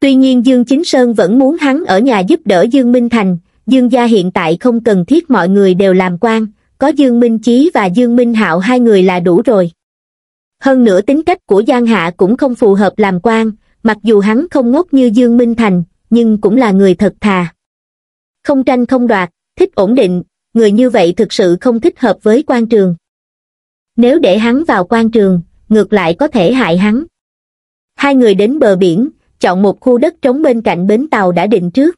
[SPEAKER 1] tuy nhiên dương chính sơn vẫn muốn hắn ở nhà giúp đỡ dương minh thành dương gia hiện tại không cần thiết mọi người đều làm quan có dương minh chí và dương minh hạo hai người là đủ rồi hơn nữa tính cách của giang hạ cũng không phù hợp làm quan mặc dù hắn không ngốc như dương minh thành nhưng cũng là người thật thà không tranh không đoạt thích ổn định người như vậy thực sự không thích hợp với quan trường nếu để hắn vào quan trường, ngược lại có thể hại hắn. Hai người đến bờ biển, chọn một khu đất trống bên cạnh bến tàu đã định trước.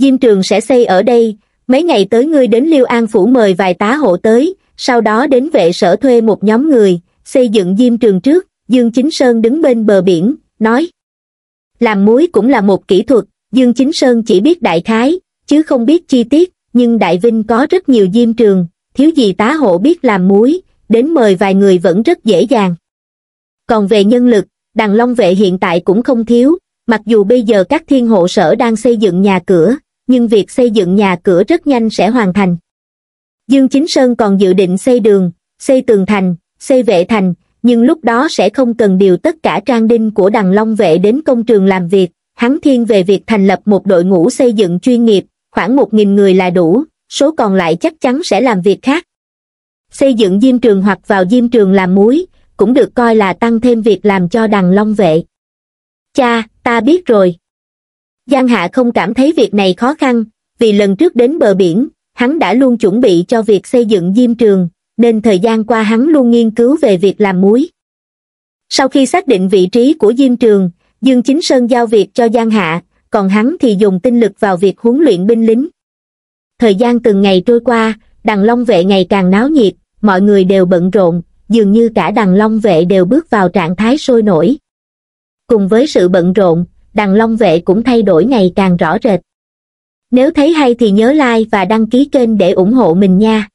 [SPEAKER 1] Diêm trường sẽ xây ở đây, mấy ngày tới ngươi đến Liêu An Phủ mời vài tá hộ tới, sau đó đến vệ sở thuê một nhóm người, xây dựng diêm trường trước, Dương Chính Sơn đứng bên bờ biển, nói. Làm muối cũng là một kỹ thuật, Dương Chính Sơn chỉ biết đại khái, chứ không biết chi tiết, nhưng Đại Vinh có rất nhiều diêm trường, thiếu gì tá hộ biết làm muối, đến mời vài người vẫn rất dễ dàng. Còn về nhân lực, đằng long vệ hiện tại cũng không thiếu, mặc dù bây giờ các thiên hộ sở đang xây dựng nhà cửa, nhưng việc xây dựng nhà cửa rất nhanh sẽ hoàn thành. Dương Chính Sơn còn dự định xây đường, xây tường thành, xây vệ thành, nhưng lúc đó sẽ không cần điều tất cả trang đinh của đằng Long Vệ đến công trường làm việc. Hắn thiên về việc thành lập một đội ngũ xây dựng chuyên nghiệp, khoảng 1.000 người là đủ, số còn lại chắc chắn sẽ làm việc khác, xây dựng diêm trường hoặc vào diêm trường làm muối, cũng được coi là tăng thêm việc làm cho đằng long vệ. Cha, ta biết rồi. Giang Hạ không cảm thấy việc này khó khăn, vì lần trước đến bờ biển, hắn đã luôn chuẩn bị cho việc xây dựng diêm trường, nên thời gian qua hắn luôn nghiên cứu về việc làm muối. Sau khi xác định vị trí của diêm trường, Dương Chính Sơn giao việc cho Giang Hạ, còn hắn thì dùng tinh lực vào việc huấn luyện binh lính. Thời gian từng ngày trôi qua, đằng long vệ ngày càng náo nhiệt, mọi người đều bận rộn, dường như cả đằng long vệ đều bước vào trạng thái sôi nổi. Cùng với sự bận rộn, đằng long vệ cũng thay đổi ngày càng rõ rệt. Nếu thấy hay thì nhớ like và đăng ký kênh để ủng hộ mình nha.